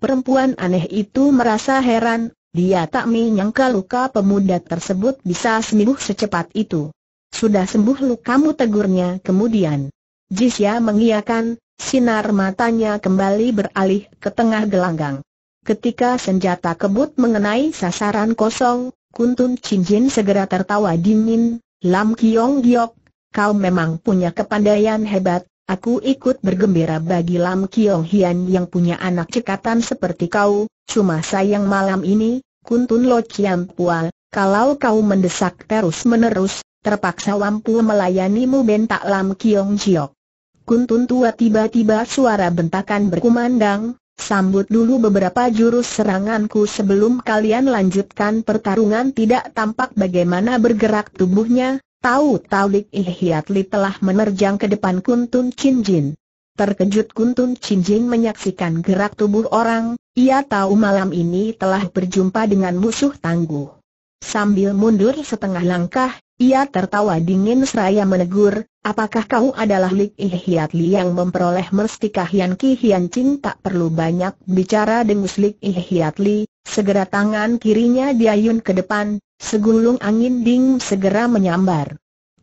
Perempuan aneh itu merasa heran, dia tak menyangka luka pemuda tersebut bisa sembuh secepat itu. Sudah sembuh lukamu tegurnya kemudian. Jisya mengiakan, sinar matanya kembali beralih ke tengah gelanggang. Ketika senjata kebut mengenai sasaran kosong, Kuntun Cinjin segera tertawa dingin, Lam Kiong Giok, kau memang punya kepandaian hebat, aku ikut bergembira bagi Lam Kiong Hian yang punya anak cekatan seperti kau, cuma sayang malam ini, Kuntun Lo Chiam Pual, kalau kau mendesak terus-menerus, terpaksa lampu melayanimu bentak Lam Kiong Giok. Kuntun tua tiba-tiba suara bentakan berkumandang, sambut dulu beberapa jurus seranganku sebelum kalian lanjutkan pertarungan tidak tampak bagaimana bergerak tubuhnya, tahu-tahu Ilhiatli Ihiatli telah menerjang ke depan Kuntun Chin Terkejut Kuntun Chin menyaksikan gerak tubuh orang, ia tahu malam ini telah berjumpa dengan musuh tangguh. Sambil mundur setengah langkah, ia tertawa dingin seraya menegur, apakah kau adalah Lik Ihiat Li yang memperoleh mestikah Hian Ki Hian Ching tak perlu banyak bicara dengus Lik Ihiat Li, segera tangan kirinya diayun ke depan, segulung angin ding segera menyambar.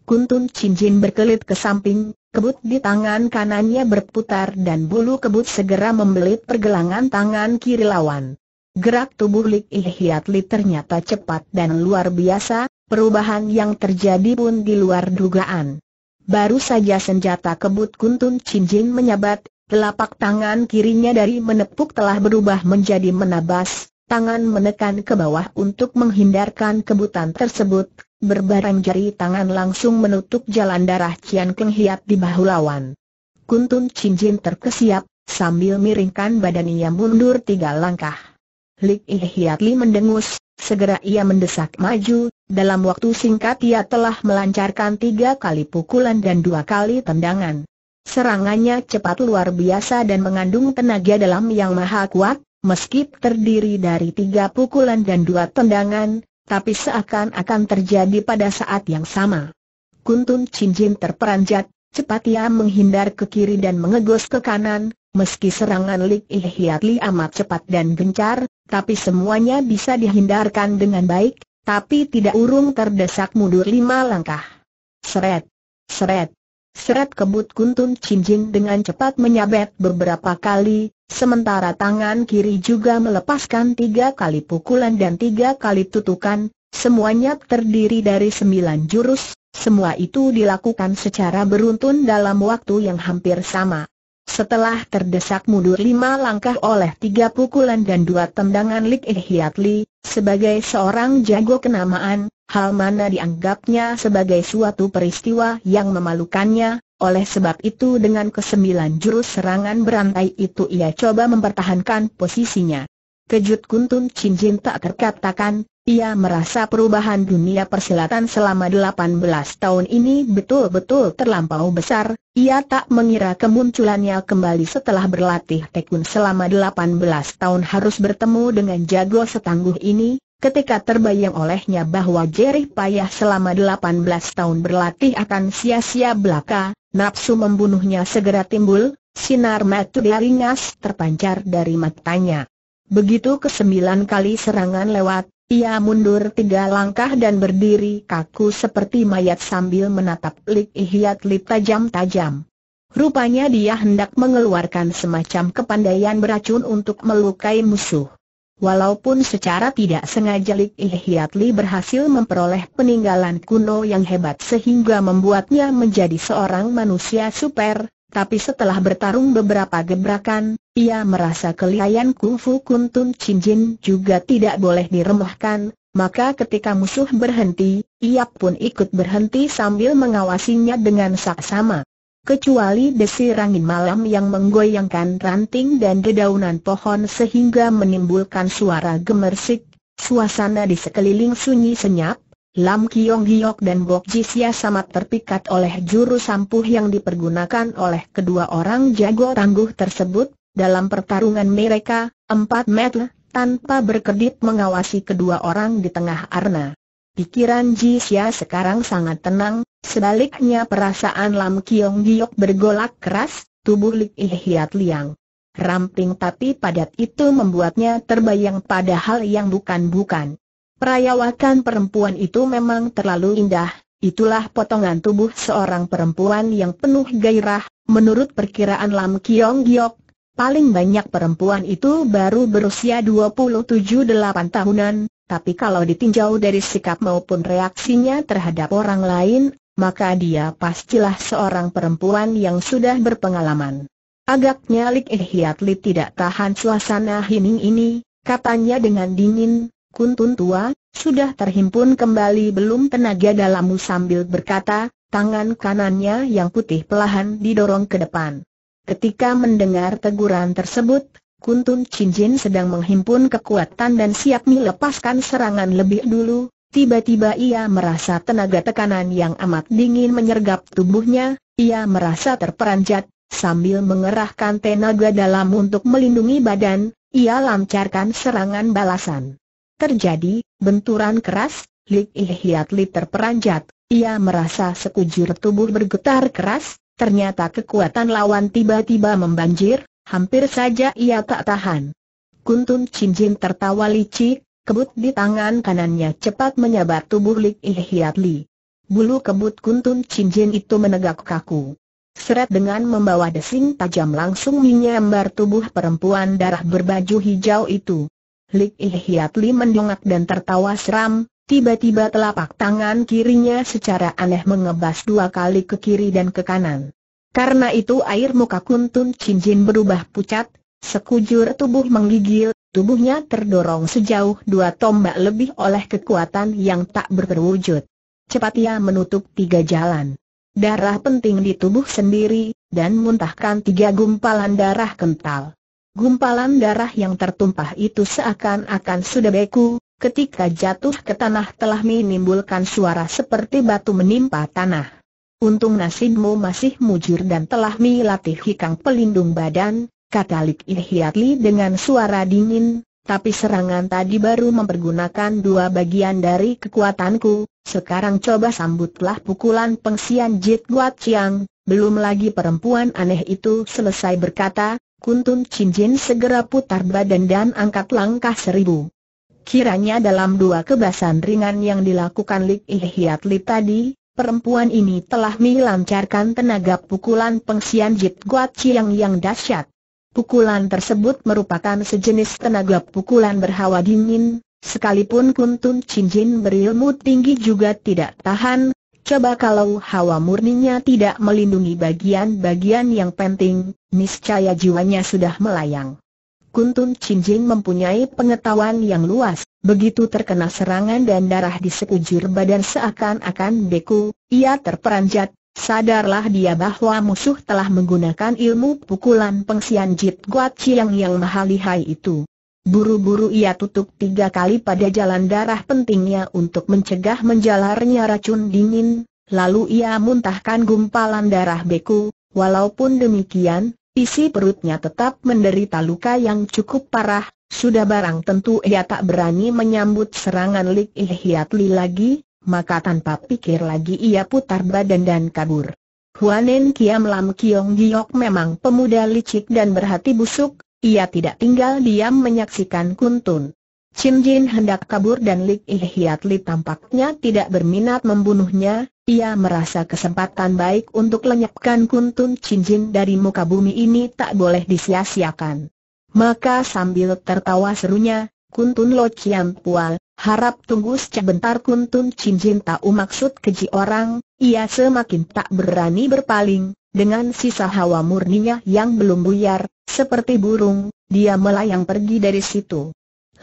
Kuntun cincin berkelit ke samping, kebut di tangan kanannya berputar dan bulu kebut segera membelit pergelangan tangan kiri lawan. Gerak tubuh Lik Ihiat Li ternyata cepat dan luar biasa, Perubahan yang terjadi pun di luar dugaan. Baru saja senjata kebut kuntun cincin menyabat, telapak tangan kirinya dari menepuk telah berubah menjadi menabas, tangan menekan ke bawah untuk menghindarkan kebutan tersebut, berbareng jari tangan langsung menutup jalan darah Cian Keng Hiat di bahu lawan. Kuntun cincin terkesiap, sambil miringkan badannya mundur tiga langkah. Lik Hiat Li mendengus, segera ia mendesak maju, dalam waktu singkat ia telah melancarkan tiga kali pukulan dan dua kali tendangan. Serangannya cepat luar biasa dan mengandung tenaga dalam yang maha kuat, meski terdiri dari tiga pukulan dan dua tendangan, tapi seakan-akan terjadi pada saat yang sama. Kuntun Cinjin terperanjat, cepat ia menghindar ke kiri dan mengegos ke kanan, meski serangan Lik Hiat amat cepat dan gencar, tapi semuanya bisa dihindarkan dengan baik, tapi tidak urung terdesak mundur lima langkah. Seret. Seret. Seret kebut kuntun cincin dengan cepat menyabet beberapa kali, sementara tangan kiri juga melepaskan tiga kali pukulan dan tiga kali tutukan, semuanya terdiri dari sembilan jurus, semua itu dilakukan secara beruntun dalam waktu yang hampir sama. Setelah terdesak mundur lima langkah oleh tiga pukulan dan dua tendangan Lik Eh sebagai seorang jago kenamaan, hal mana dianggapnya sebagai suatu peristiwa yang memalukannya, oleh sebab itu dengan kesembilan jurus serangan berantai itu ia coba mempertahankan posisinya. Kejut kuntun cincin tak terkatakan, ia merasa perubahan dunia persilatan selama 18 tahun ini betul-betul terlampau besar, ia tak mengira kemunculannya kembali setelah berlatih tekun selama 18 tahun harus bertemu dengan jago setangguh ini, ketika terbayang olehnya bahwa jerih payah selama 18 tahun berlatih akan sia-sia belaka, nafsu membunuhnya segera timbul, sinar mata ringas terpancar dari matanya. Begitu kesembilan kali serangan lewat, ia mundur tiga langkah dan berdiri kaku seperti mayat sambil menatap Lik ihiat Lip tajam-tajam. Rupanya dia hendak mengeluarkan semacam kepandaian beracun untuk melukai musuh. Walaupun secara tidak sengaja Lik Ihyatli berhasil memperoleh peninggalan kuno yang hebat sehingga membuatnya menjadi seorang manusia super, tapi setelah bertarung beberapa gebrakan, ia merasa kelihayan kungfu kuntun cincin juga tidak boleh diremehkan, maka ketika musuh berhenti, ia pun ikut berhenti sambil mengawasinya dengan saksama. Kecuali desi rangin malam yang menggoyangkan ranting dan dedaunan pohon sehingga menimbulkan suara gemersik, suasana di sekeliling sunyi senyap, Lam Kiong Giok dan Bok Sia sama terpikat oleh jurus sampuh yang dipergunakan oleh kedua orang jago tangguh tersebut, dalam pertarungan mereka, empat meter, tanpa berkedip mengawasi kedua orang di tengah arena. Pikiran Sia sekarang sangat tenang, sebaliknya perasaan Lam Kiong Giok bergolak keras, tubuh Lik Hiat Liang. Ramping tapi padat itu membuatnya terbayang pada hal yang bukan-bukan. Perayawakan perempuan itu memang terlalu indah, itulah potongan tubuh seorang perempuan yang penuh gairah, menurut perkiraan Lam Kiong Giok. Paling banyak perempuan itu baru berusia 27-8 tahunan, tapi kalau ditinjau dari sikap maupun reaksinya terhadap orang lain, maka dia pastilah seorang perempuan yang sudah berpengalaman. Agaknya Lik Ehiatli tidak tahan suasana hening ini, katanya dengan dingin, Kuntun tua, sudah terhimpun kembali belum tenaga dalammu sambil berkata, tangan kanannya yang putih pelahan didorong ke depan. Ketika mendengar teguran tersebut, Kuntun Cincin sedang menghimpun kekuatan dan siap melepaskan serangan lebih dulu, Tiba-tiba ia merasa tenaga tekanan yang amat dingin menyergap tubuhnya, ia merasa terperanjat, sambil mengerahkan tenaga dalam untuk melindungi badan, ia lancarkan serangan balasan. Terjadi benturan keras, Lik Hiat Li terperanjat, ia merasa sekujur tubuh bergetar keras, ternyata kekuatan lawan tiba-tiba membanjir, hampir saja ia tak tahan. Kuntun Cinjin tertawa licik, kebut di tangan kanannya cepat menyabat tubuh Lik Hiat Li. Bulu kebut Kuntun Cinjin itu menegak kaku. Seret dengan membawa desing tajam langsung menyambar tubuh perempuan darah berbaju hijau itu. Lik Hiat Li mendongak dan tertawa seram, tiba-tiba telapak tangan kirinya secara aneh mengebas dua kali ke kiri dan ke kanan. Karena itu air muka Kuntun Cincin berubah pucat, sekujur tubuh menggigil, tubuhnya terdorong sejauh dua tombak lebih oleh kekuatan yang tak berwujud. Cepat ia menutup tiga jalan darah penting di tubuh sendiri, dan muntahkan tiga gumpalan darah kental. Gumpalan darah yang tertumpah itu seakan-akan sudah beku, ketika jatuh ke tanah telah menimbulkan suara seperti batu menimpa tanah. Untung nasibmu masih mujur dan telah melatih hikang pelindung badan, kata Lik Ihyatli dengan suara dingin, tapi serangan tadi baru mempergunakan dua bagian dari kekuatanku, sekarang coba sambutlah pukulan pengsian Jit Guat Chiang, belum lagi perempuan aneh itu selesai berkata, Kuntun Cinjin segera putar badan dan angkat langkah seribu. Kiranya dalam dua kebasan ringan yang dilakukan Lik Ihiat Li tadi, perempuan ini telah melancarkan tenaga pukulan pengsian Jit Guat Chiang yang dahsyat. Pukulan tersebut merupakan sejenis tenaga pukulan berhawa dingin, sekalipun Kuntun Cinjin berilmu tinggi juga tidak tahan, Coba kalau hawa murninya tidak melindungi bagian-bagian yang penting, niscaya jiwanya sudah melayang. Kuntun Cinjing mempunyai pengetahuan yang luas, begitu terkena serangan dan darah di sekujur badan seakan-akan beku, ia terperanjat, sadarlah dia bahwa musuh telah menggunakan ilmu pukulan pengsian Jit Guat Chiang yang mahalihai itu. Buru-buru ia tutup tiga kali pada jalan darah pentingnya untuk mencegah menjalarnya racun dingin, lalu ia muntahkan gumpalan darah beku, walaupun demikian, isi perutnya tetap menderita luka yang cukup parah, sudah barang tentu ia tak berani menyambut serangan Lik Ihyatli lagi, maka tanpa pikir lagi ia putar badan dan kabur. Huanen Kiam Lam Kiong Giok memang pemuda licik dan berhati busuk, ia tidak tinggal diam menyaksikan Kuntun. Chin Jin hendak kabur dan Lik Ihiat Li tampaknya tidak berminat membunuhnya, ia merasa kesempatan baik untuk lenyapkan Kuntun Chin Jin dari muka bumi ini tak boleh disia-siakan. Maka sambil tertawa serunya, Kuntun Lo Chiam Pual, harap tunggu sebentar Kuntun Chin Jin tahu maksud keji orang, ia semakin tak berani berpaling, dengan sisa hawa murninya yang belum buyar, seperti burung, dia melayang pergi dari situ.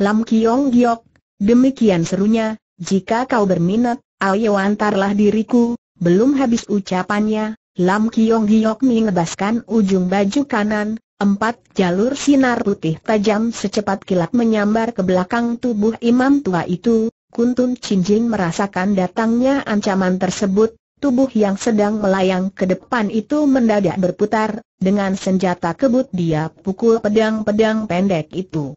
Lam Kiong Giok, demikian serunya, jika kau berminat, ayo antarlah diriku, belum habis ucapannya, Lam Kiong Giok mengebaskan ujung baju kanan, empat jalur sinar putih tajam secepat kilat menyambar ke belakang tubuh imam tua itu, Kuntun Chinjing merasakan datangnya ancaman tersebut, Tubuh yang sedang melayang ke depan itu mendadak berputar, dengan senjata kebut dia pukul pedang-pedang pendek itu.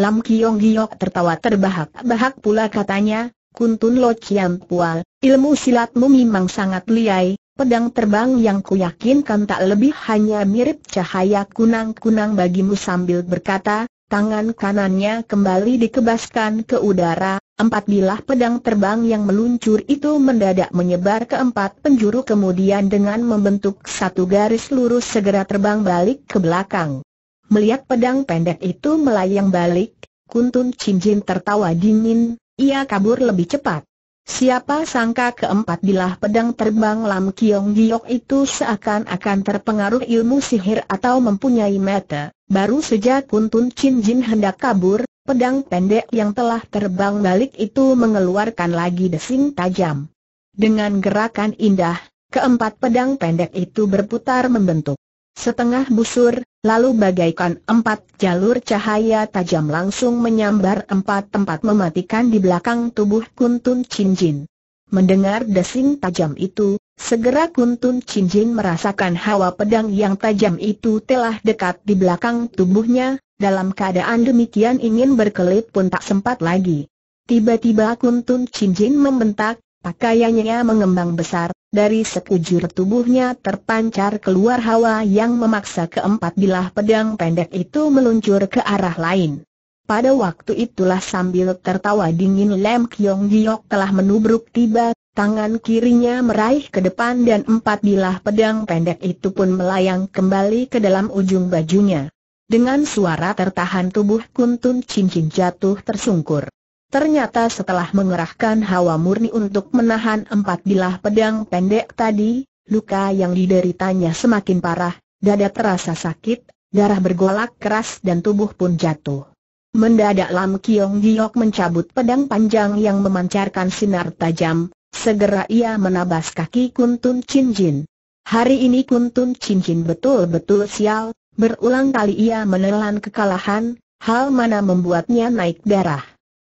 Lam Kiong Giok tertawa terbahak-bahak pula katanya, Kuntun Lo Chiam Pual, ilmu silatmu memang sangat liai, pedang terbang yang ku yakinkan tak lebih hanya mirip cahaya kunang-kunang bagimu sambil berkata, tangan kanannya kembali dikebaskan ke udara, Empat bilah pedang terbang yang meluncur itu mendadak menyebar ke empat penjuru kemudian dengan membentuk satu garis lurus segera terbang balik ke belakang. Melihat pedang pendek itu melayang balik, Kuntun Cincin tertawa dingin, ia kabur lebih cepat. Siapa sangka keempat bilah pedang terbang Lam Kiong Giok itu seakan-akan terpengaruh ilmu sihir atau mempunyai mata. Baru sejak Kuntun Chin hendak kabur, Pedang pendek yang telah terbang balik itu mengeluarkan lagi desing tajam. Dengan gerakan indah, keempat pedang pendek itu berputar membentuk setengah busur, lalu bagaikan empat jalur cahaya tajam langsung menyambar empat tempat mematikan di belakang tubuh Kuntun Cinjin. Mendengar desing tajam itu, segera Kuntun Cinjin merasakan hawa pedang yang tajam itu telah dekat di belakang tubuhnya, dalam keadaan demikian ingin berkelit pun tak sempat lagi. Tiba-tiba Kuntun Cincin membentak, pakaiannya mengembang besar, dari sekujur tubuhnya terpancar keluar hawa yang memaksa keempat bilah pedang pendek itu meluncur ke arah lain. Pada waktu itulah sambil tertawa dingin Lem Kiong Giok telah menubruk tiba, tangan kirinya meraih ke depan dan empat bilah pedang pendek itu pun melayang kembali ke dalam ujung bajunya. Dengan suara tertahan tubuh kuntun cincin jatuh tersungkur. Ternyata setelah mengerahkan hawa murni untuk menahan empat bilah pedang pendek tadi, luka yang dideritanya semakin parah, dada terasa sakit, darah bergolak keras dan tubuh pun jatuh. Mendadak Lam Kiong Giok mencabut pedang panjang yang memancarkan sinar tajam, segera ia menabas kaki Kuntun Chin Jin. Hari ini Kuntun Chin Jin betul-betul sial, Berulang kali ia menelan kekalahan, hal mana membuatnya naik darah.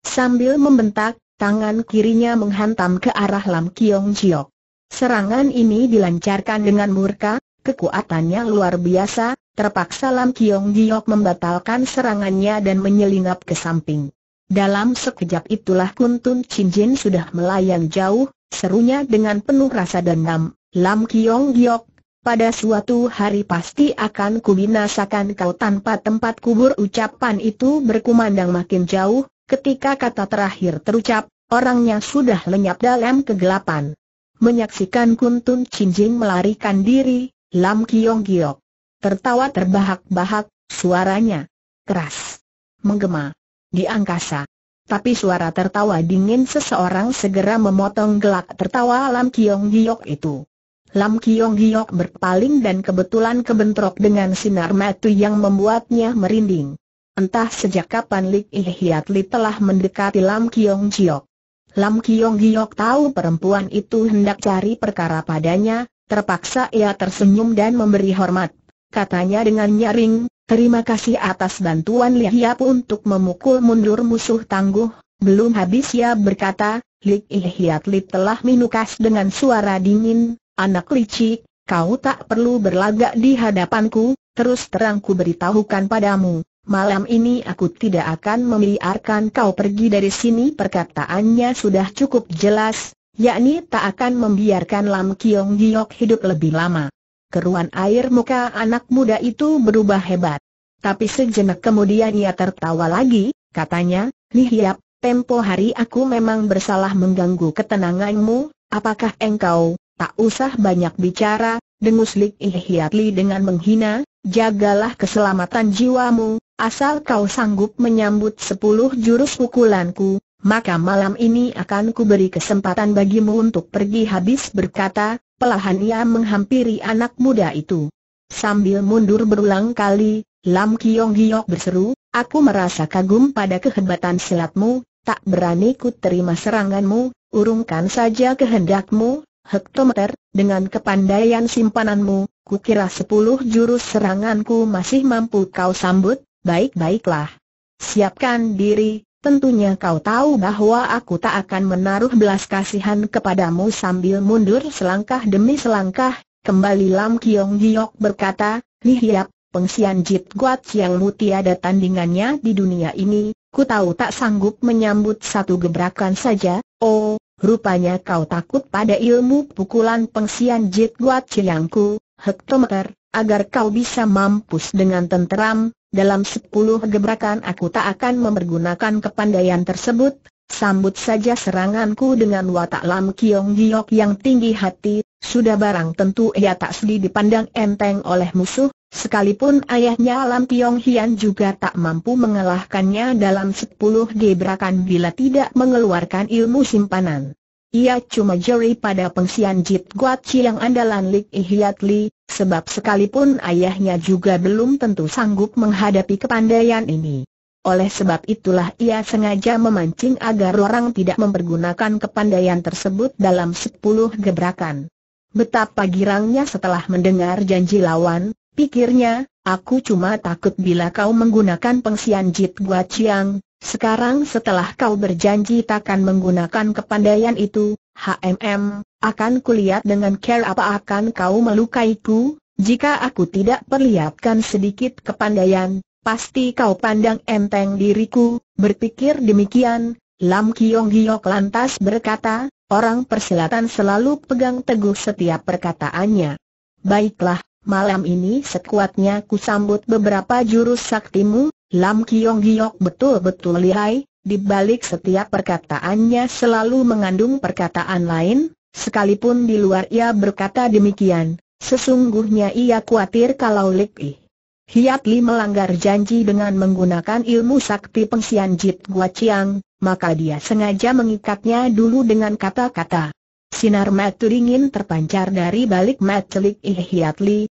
Sambil membentak, tangan kirinya menghantam ke arah Lam Kiong Chiok. Serangan ini dilancarkan dengan murka, kekuatannya luar biasa, terpaksa Lam Kiong Giok membatalkan serangannya dan menyelinap ke samping. Dalam sekejap itulah Kuntun Jin sudah melayang jauh, serunya dengan penuh rasa dendam, Lam Kiong Giok, pada suatu hari pasti akan kubinasakan kau tanpa tempat kubur ucapan itu berkumandang makin jauh, ketika kata terakhir terucap, orangnya sudah lenyap dalam kegelapan. Menyaksikan Kuntun Cinjing melarikan diri, Lam Kiong Giok tertawa terbahak-bahak, suaranya keras, menggema di angkasa. Tapi suara tertawa dingin seseorang segera memotong gelak tertawa Lam Kiong Giok itu. Lam Kiong Giok berpaling dan kebetulan kebentrok dengan sinar metu yang membuatnya merinding. Entah sejak kapan Lik Hiat Li telah mendekati Lam Kiong Giok. Lam Kiong Giok tahu perempuan itu hendak cari perkara padanya, terpaksa ia tersenyum dan memberi hormat. Katanya dengan nyaring, terima kasih atas bantuan Li Hiap untuk memukul mundur musuh tangguh. Belum habis ia berkata, Lik Hiat Li telah minukas dengan suara dingin, Anak licik, kau tak perlu berlagak di hadapanku, terus terang ku beritahukan padamu, malam ini aku tidak akan membiarkan kau pergi dari sini perkataannya sudah cukup jelas, yakni tak akan membiarkan Lam Kiong Giok hidup lebih lama. Keruan air muka anak muda itu berubah hebat. Tapi sejenak kemudian ia tertawa lagi, katanya, Lihiap, tempo hari aku memang bersalah mengganggu ketenanganmu, apakah engkau, Tak usah banyak bicara, dengus Lik Hiat Li dengan menghina, jagalah keselamatan jiwamu, asal kau sanggup menyambut sepuluh jurus pukulanku, maka malam ini akan kuberi kesempatan bagimu untuk pergi habis berkata, pelahan ia menghampiri anak muda itu. Sambil mundur berulang kali, Lam Kiong Giok berseru, aku merasa kagum pada kehebatan silatmu, tak berani ku terima seranganmu, urungkan saja kehendakmu, hektometer, dengan kepandaian simpananmu, kukira sepuluh jurus seranganku masih mampu kau sambut, baik-baiklah. Siapkan diri, tentunya kau tahu bahwa aku tak akan menaruh belas kasihan kepadamu sambil mundur selangkah demi selangkah, kembali Lam Kiong Giok berkata, Lihiap, pengsian Jit Guat yang mutiada tandingannya di dunia ini, ku tahu tak sanggup menyambut satu gebrakan saja, oh, Rupanya kau takut pada ilmu pukulan pengsian Jit Guat Ciyangku, hektometer, agar kau bisa mampus dengan tenteram, dalam sepuluh gebrakan aku tak akan mempergunakan kepandaian tersebut, sambut saja seranganku dengan watak Lam Kiong Giok yang tinggi hati, sudah barang tentu ia tak sedih dipandang enteng oleh musuh, Sekalipun ayahnya Lam Tiong Hian juga tak mampu mengalahkannya dalam sepuluh gebrakan bila tidak mengeluarkan ilmu simpanan. Ia cuma jeri pada pengsian Jit Guaci yang andalan Lik Hiat Li, sebab sekalipun ayahnya juga belum tentu sanggup menghadapi kepandaian ini. Oleh sebab itulah ia sengaja memancing agar orang tidak mempergunakan kepandaian tersebut dalam sepuluh gebrakan. Betapa girangnya setelah mendengar janji lawan, Pikirnya, aku cuma takut bila kau menggunakan pengsian Jit Gua Chiang, sekarang setelah kau berjanji takkan menggunakan kepandaian itu, HMM, akan kulihat dengan care apa akan kau melukaiku, jika aku tidak perlihatkan sedikit kepandaian, pasti kau pandang enteng diriku, berpikir demikian, Lam Kiong Hiok lantas berkata, orang persilatan selalu pegang teguh setiap perkataannya. Baiklah, Malam ini sekuatnya ku sambut beberapa jurus saktimu, Lam Kiong Giok betul-betul lihai, di balik setiap perkataannya selalu mengandung perkataan lain, sekalipun di luar ia berkata demikian, sesungguhnya ia khawatir kalau Lik I. Hiat Li melanggar janji dengan menggunakan ilmu sakti pengsian Jit Gua Chiang, maka dia sengaja mengikatnya dulu dengan kata-kata. Sinar mata dingin terpancar dari balik mata Lik Ih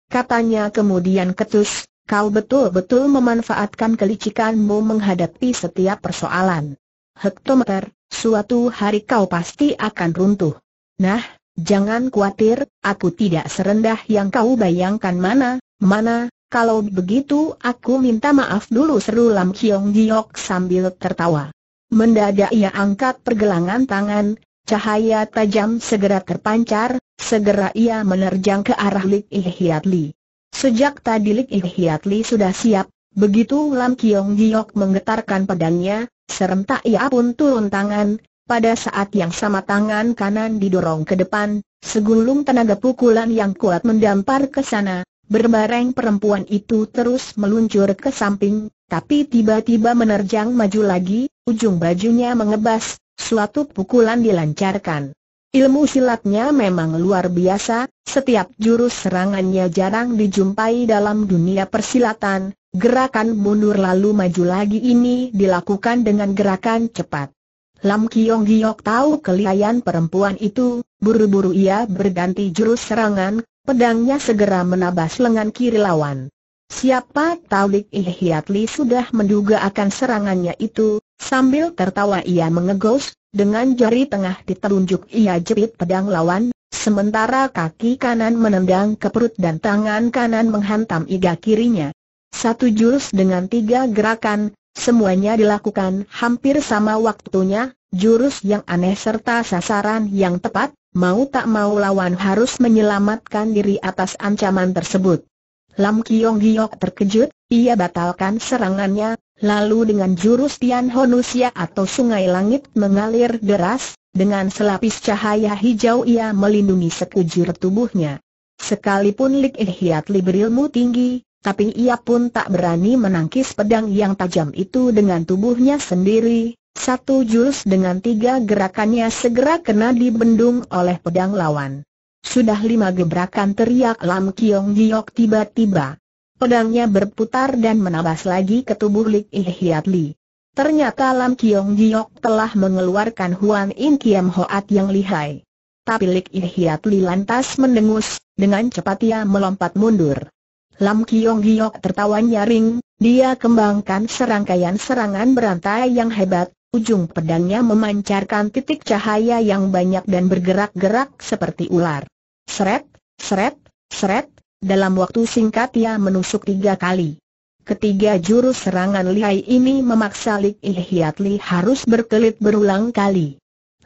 katanya kemudian ketus, kau betul-betul memanfaatkan kelicikanmu menghadapi setiap persoalan. Hektometer, suatu hari kau pasti akan runtuh. Nah, jangan khawatir, aku tidak serendah yang kau bayangkan mana, mana, kalau begitu aku minta maaf dulu seru Lam Kiong Giok sambil tertawa. Mendadak ia angkat pergelangan tangan, Cahaya tajam segera terpancar, segera ia menerjang ke arah Lik Ihiat Sejak tadi Lik Ihiat sudah siap, begitu Lam Kiong Giok menggetarkan pedangnya, serentak ia pun turun tangan, pada saat yang sama tangan kanan didorong ke depan, segulung tenaga pukulan yang kuat mendampar ke sana, berbareng perempuan itu terus meluncur ke samping, tapi tiba-tiba menerjang maju lagi, ujung bajunya mengebas, suatu pukulan dilancarkan. Ilmu silatnya memang luar biasa, setiap jurus serangannya jarang dijumpai dalam dunia persilatan, gerakan mundur lalu maju lagi ini dilakukan dengan gerakan cepat. Lam Kiong Giok tahu kelihayan perempuan itu, buru-buru ia berganti jurus serangan, pedangnya segera menabas lengan kiri lawan. Siapa tahu Lik Ihiatli sudah menduga akan serangannya itu, Sambil tertawa ia mengegos, dengan jari tengah ditelunjuk ia jepit pedang lawan, sementara kaki kanan menendang ke perut dan tangan kanan menghantam iga kirinya. Satu jurus dengan tiga gerakan, semuanya dilakukan hampir sama waktunya, jurus yang aneh serta sasaran yang tepat, mau tak mau lawan harus menyelamatkan diri atas ancaman tersebut. Lam Kiong Giok terkejut, ia batalkan serangannya, Lalu dengan jurus Tian Honusia atau Sungai Langit mengalir deras, dengan selapis cahaya hijau ia melindungi sekujur tubuhnya. Sekalipun Lik Ihyat Li berilmu tinggi, tapi ia pun tak berani menangkis pedang yang tajam itu dengan tubuhnya sendiri. Satu jurus dengan tiga gerakannya segera kena dibendung oleh pedang lawan. Sudah lima gebrakan teriak Lam Kiong Giok tiba-tiba. Pedangnya berputar dan menabas lagi ke tubuh Lik Hiat Li. Ternyata Lam Kiong Giok telah mengeluarkan Huan In Kiam Hoat yang lihai. Tapi Lik Hiat Li lantas mendengus, dengan cepat ia melompat mundur. Lam Kiong Giok tertawa nyaring, dia kembangkan serangkaian serangan berantai yang hebat, ujung pedangnya memancarkan titik cahaya yang banyak dan bergerak-gerak seperti ular. Seret, seret, seret, dalam waktu singkat ia menusuk tiga kali. Ketiga jurus serangan lihai ini memaksa Lik Ilhiatli Li harus berkelit berulang kali.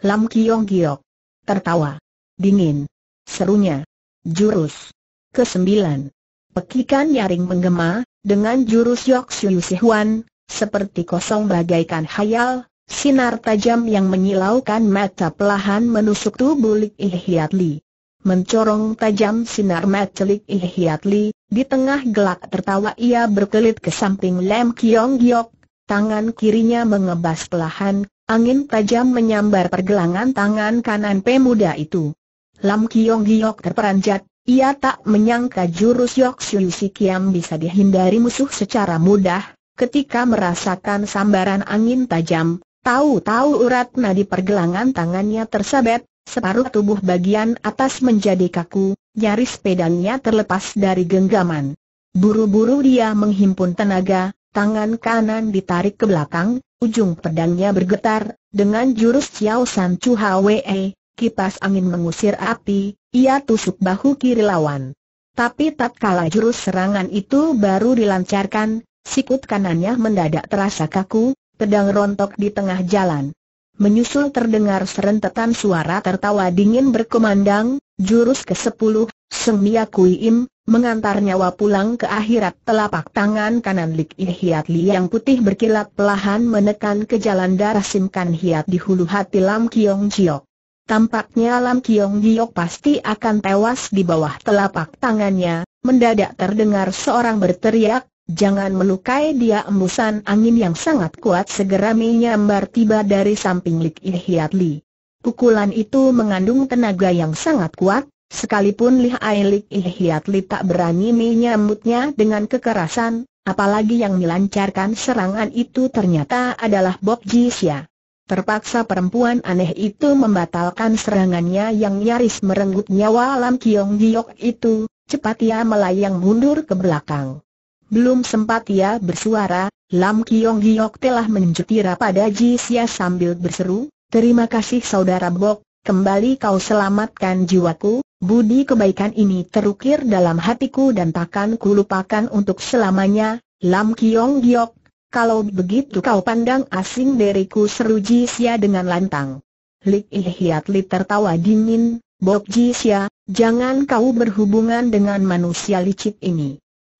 Lam Kiong Giok. Tertawa. Dingin. Serunya. Jurus. Kesembilan. Pekikan nyaring menggema, dengan jurus Yok Siu Sihuan, seperti kosong bagaikan hayal, sinar tajam yang menyilaukan mata pelahan menusuk tubuh Lik Ilhiatli. Li mencorong tajam sinar mat celik Hiat Li, di tengah gelak tertawa ia berkelit ke samping Lem Kiong Giok, tangan kirinya mengebas pelahan, angin tajam menyambar pergelangan tangan kanan pemuda itu. Lam Kiong Giok terperanjat, ia tak menyangka jurus Yok Siu Sikiam bisa dihindari musuh secara mudah, ketika merasakan sambaran angin tajam, tahu-tahu urat nadi pergelangan tangannya tersabet, separuh tubuh bagian atas menjadi kaku, nyaris pedangnya terlepas dari genggaman. Buru-buru dia menghimpun tenaga, tangan kanan ditarik ke belakang, ujung pedangnya bergetar, dengan jurus Chiao San Chu Hwe, kipas angin mengusir api, ia tusuk bahu kiri lawan. Tapi tatkala jurus serangan itu baru dilancarkan, sikut kanannya mendadak terasa kaku, pedang rontok di tengah jalan. Menyusul terdengar serentetan suara tertawa dingin berkumandang, jurus ke-10, Seng Kui Im, mengantar nyawa pulang ke akhirat telapak tangan kanan Lik I Li yang putih berkilat pelahan menekan ke jalan darah Simkan Hiat di hulu hati Lam Kiong Jiok. Tampaknya Lam Kiong Jiok pasti akan tewas di bawah telapak tangannya, mendadak terdengar seorang berteriak, Jangan melukai dia embusan angin yang sangat kuat segera menyambar tiba dari samping Lik Hiat Li. Pukulan itu mengandung tenaga yang sangat kuat, sekalipun Li Ai Lik Li tak berani menyambutnya dengan kekerasan, apalagi yang melancarkan serangan itu ternyata adalah Bob Xia. Terpaksa perempuan aneh itu membatalkan serangannya yang nyaris merenggut nyawa Lam Kiong Giok itu, cepat ia melayang mundur ke belakang. Belum sempat ia bersuara, Lam Kiong Giok telah menjutira pada Ji Sia sambil berseru, Terima kasih saudara Bok, kembali kau selamatkan jiwaku, budi kebaikan ini terukir dalam hatiku dan takkan kulupakan untuk selamanya, Lam Kiong Giok, kalau begitu kau pandang asing dariku," seru Ji Sia dengan lantang. Lik Ihiat Li tertawa dingin, Bok Ji Sia, jangan kau berhubungan dengan manusia licik ini.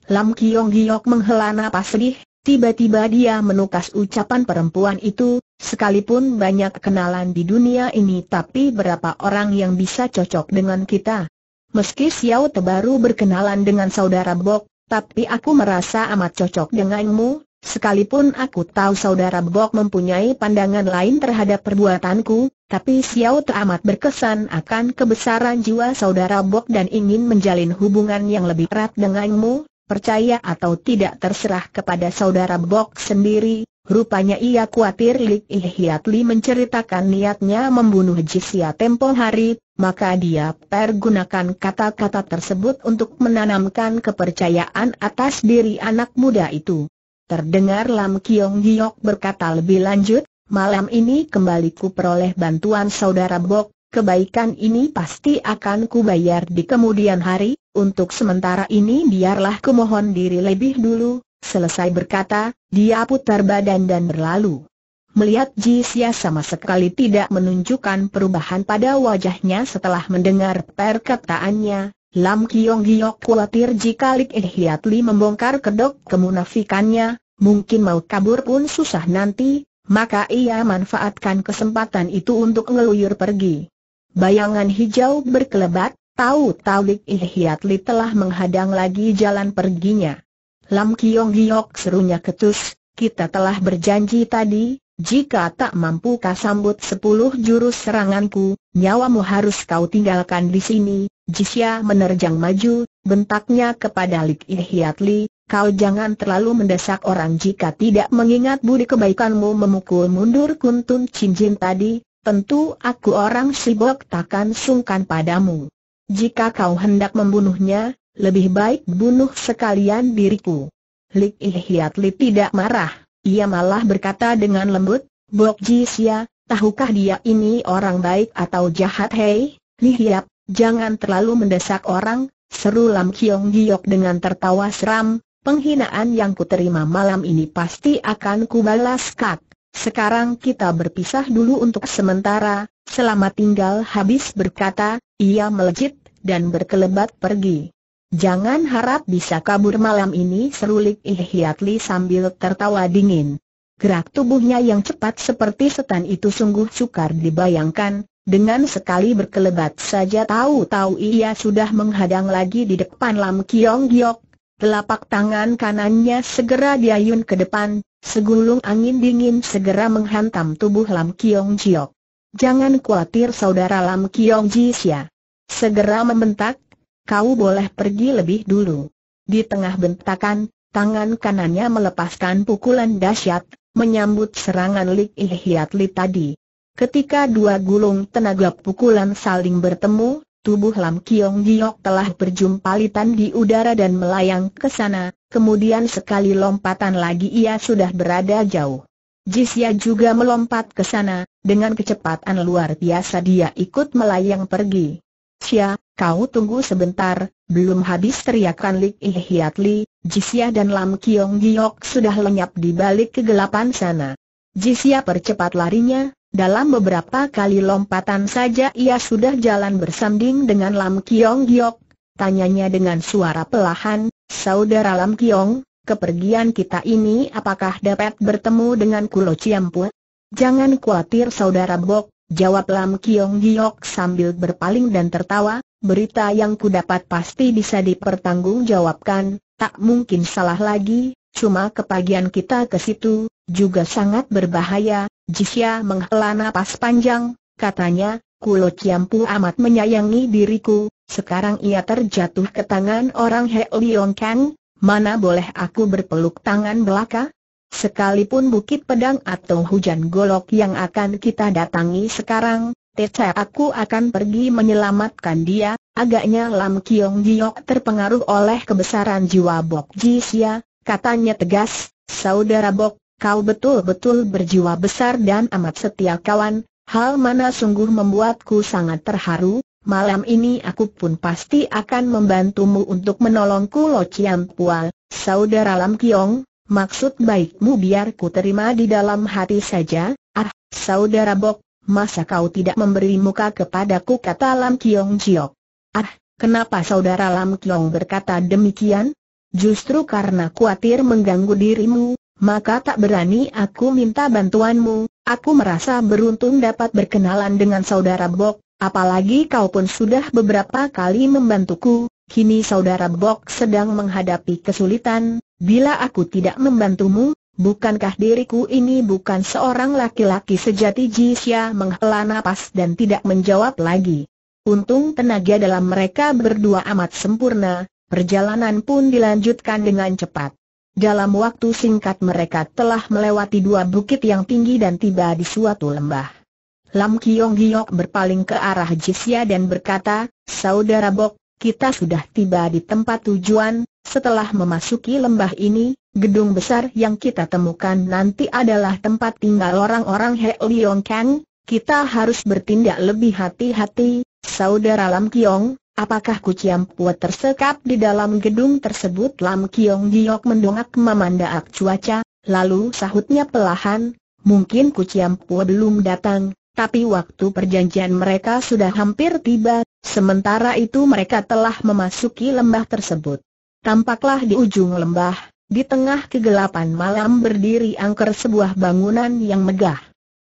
Lam Kiong Giok menghela napas sedih, tiba-tiba dia menukas ucapan perempuan itu, sekalipun banyak kenalan di dunia ini tapi berapa orang yang bisa cocok dengan kita. Meski Xiao Tebaru berkenalan dengan saudara Bok, tapi aku merasa amat cocok denganmu, Sekalipun aku tahu saudara Bok mempunyai pandangan lain terhadap perbuatanku, tapi Xiao amat berkesan akan kebesaran jiwa saudara Bok dan ingin menjalin hubungan yang lebih erat denganmu, percaya atau tidak terserah kepada saudara Bok sendiri, rupanya ia khawatir Lik Hiat Li menceritakan niatnya membunuh Jisya tempo hari, maka dia pergunakan kata-kata tersebut untuk menanamkan kepercayaan atas diri anak muda itu. Terdengar Lam Kiong Giok berkata lebih lanjut, malam ini kembali ku peroleh bantuan saudara Bok, kebaikan ini pasti akan ku bayar di kemudian hari, untuk sementara ini biarlah kumohon diri lebih dulu, selesai berkata, dia putar badan dan berlalu. Melihat Ji Xia sama sekali tidak menunjukkan perubahan pada wajahnya setelah mendengar perkataannya, Lam Kiong Giok khawatir jika Lik Eh Li membongkar kedok kemunafikannya, mungkin mau kabur pun susah nanti, maka ia manfaatkan kesempatan itu untuk ngeluyur pergi. Bayangan hijau berkelebat, Tahu-tahu Lik telah menghadang lagi jalan perginya. Lam Kiong Giok serunya ketus, kita telah berjanji tadi, jika tak mampu kau sambut sepuluh jurus seranganku, nyawamu harus kau tinggalkan di sini. Jisya menerjang maju, bentaknya kepada Lik Hiat kau jangan terlalu mendesak orang jika tidak mengingat budi kebaikanmu memukul mundur kuntun cincin tadi, tentu aku orang sibuk takkan sungkan padamu. Jika kau hendak membunuhnya, lebih baik bunuh sekalian diriku. Lik Hiat Li tidak marah, ia malah berkata dengan lembut, Bok Ji Sia, tahukah dia ini orang baik atau jahat hei? Li jangan terlalu mendesak orang, seru Lam Kiong Giok dengan tertawa seram, penghinaan yang kuterima malam ini pasti akan kubalas kak. Sekarang kita berpisah dulu untuk sementara, selamat tinggal habis berkata, ia melejit dan berkelebat pergi. Jangan harap bisa kabur malam ini serulik Ihyatli sambil tertawa dingin. Gerak tubuhnya yang cepat seperti setan itu sungguh sukar dibayangkan, dengan sekali berkelebat saja tahu-tahu ia sudah menghadang lagi di depan Lam Kiong Giok. Telapak tangan kanannya segera diayun ke depan, segulung angin dingin segera menghantam tubuh Lam Kiong Giok. Jangan khawatir saudara Lam Kiong Jisya. Segera membentak, kau boleh pergi lebih dulu. Di tengah bentakan, tangan kanannya melepaskan pukulan dahsyat, menyambut serangan Lik Ihiat Li tadi. Ketika dua gulung tenaga pukulan saling bertemu, tubuh Lam Kiong Giok telah berjumpalitan di udara dan melayang ke sana, kemudian sekali lompatan lagi ia sudah berada jauh. Jisya juga melompat ke sana, dengan kecepatan luar biasa dia ikut melayang pergi. Cia, kau tunggu sebentar, belum habis teriakan Lik Ihiat Li, Jisya dan Lam Kiong Giok sudah lenyap di balik kegelapan sana. Jisya percepat larinya, dalam beberapa kali lompatan saja ia sudah jalan bersanding dengan Lam Kiong Giok. Tanyanya dengan suara pelahan, Saudara Lam Kiong, kepergian kita ini apakah dapat bertemu dengan Kulo Ciampu? Jangan khawatir Saudara Bok, Jawab Lam Kiong Giok sambil berpaling dan tertawa, berita yang ku dapat pasti bisa dipertanggungjawabkan, tak mungkin salah lagi, cuma kepagian kita ke situ, juga sangat berbahaya, Jisya menghela napas panjang, katanya, Kulo Ciampu amat menyayangi diriku, sekarang ia terjatuh ke tangan orang He Leong Kang, mana boleh aku berpeluk tangan belaka? Sekalipun bukit pedang atau hujan golok yang akan kita datangi sekarang, Tece aku akan pergi menyelamatkan dia, agaknya Lam Kiong Giok terpengaruh oleh kebesaran jiwa Bok Ji Sia, katanya tegas, saudara Bok, kau betul-betul berjiwa besar dan amat setia kawan, hal mana sungguh membuatku sangat terharu, malam ini aku pun pasti akan membantumu untuk menolongku Lo Chiam Pua, saudara Lam Kiong, Maksud baikmu biar ku terima di dalam hati saja, ah, saudara Bok, masa kau tidak memberi muka kepadaku kata Lam Kiong Jiok. Ah, kenapa saudara Lam Kiong berkata demikian? Justru karena kuatir mengganggu dirimu, maka tak berani aku minta bantuanmu, aku merasa beruntung dapat berkenalan dengan saudara Bok, apalagi kau pun sudah beberapa kali membantuku, kini saudara Bok sedang menghadapi kesulitan, bila aku tidak membantumu, bukankah diriku ini bukan seorang laki-laki sejati Jisya menghela napas dan tidak menjawab lagi. Untung tenaga dalam mereka berdua amat sempurna, perjalanan pun dilanjutkan dengan cepat. Dalam waktu singkat mereka telah melewati dua bukit yang tinggi dan tiba di suatu lembah. Lam Kiong Giok berpaling ke arah Jisya dan berkata, Saudara Bok, kita sudah tiba di tempat tujuan, setelah memasuki lembah ini, gedung besar yang kita temukan nanti adalah tempat tinggal orang-orang He Liong Kang, kita harus bertindak lebih hati-hati, Saudara Lam Kiong, apakah Kuciam Puat tersekap di dalam gedung tersebut? Lam Kiong Giok mendongak memandaak cuaca, lalu sahutnya pelahan, mungkin Kuciam Puat belum datang, tapi waktu perjanjian mereka sudah hampir tiba, Sementara itu mereka telah memasuki lembah tersebut. Tampaklah di ujung lembah, di tengah kegelapan malam berdiri angker sebuah bangunan yang megah.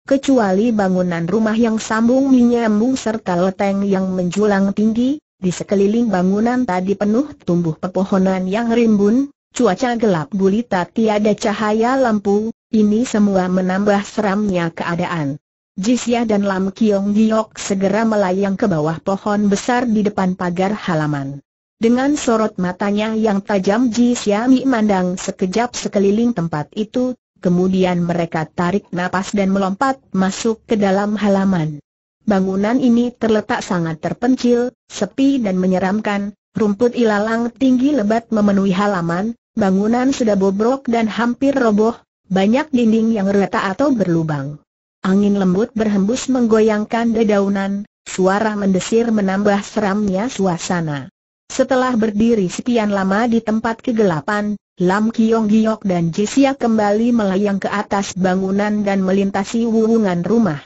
Kecuali bangunan rumah yang sambung menyambung serta leteng yang menjulang tinggi, di sekeliling bangunan tadi penuh tumbuh pepohonan yang rimbun, cuaca gelap gulita tiada cahaya lampu, ini semua menambah seramnya keadaan. Jisya dan Lam Kiong Giok segera melayang ke bawah pohon besar di depan pagar halaman. Dengan sorot matanya yang tajam Jisya memandang sekejap sekeliling tempat itu, kemudian mereka tarik napas dan melompat masuk ke dalam halaman. Bangunan ini terletak sangat terpencil, sepi dan menyeramkan, rumput ilalang tinggi lebat memenuhi halaman, bangunan sudah bobrok dan hampir roboh, banyak dinding yang retak atau berlubang. Angin lembut berhembus menggoyangkan dedaunan, suara mendesir menambah seramnya suasana. Setelah berdiri sekian lama di tempat kegelapan, Lam Kiong Giok dan Jisya kembali melayang ke atas bangunan dan melintasi wuwungan rumah.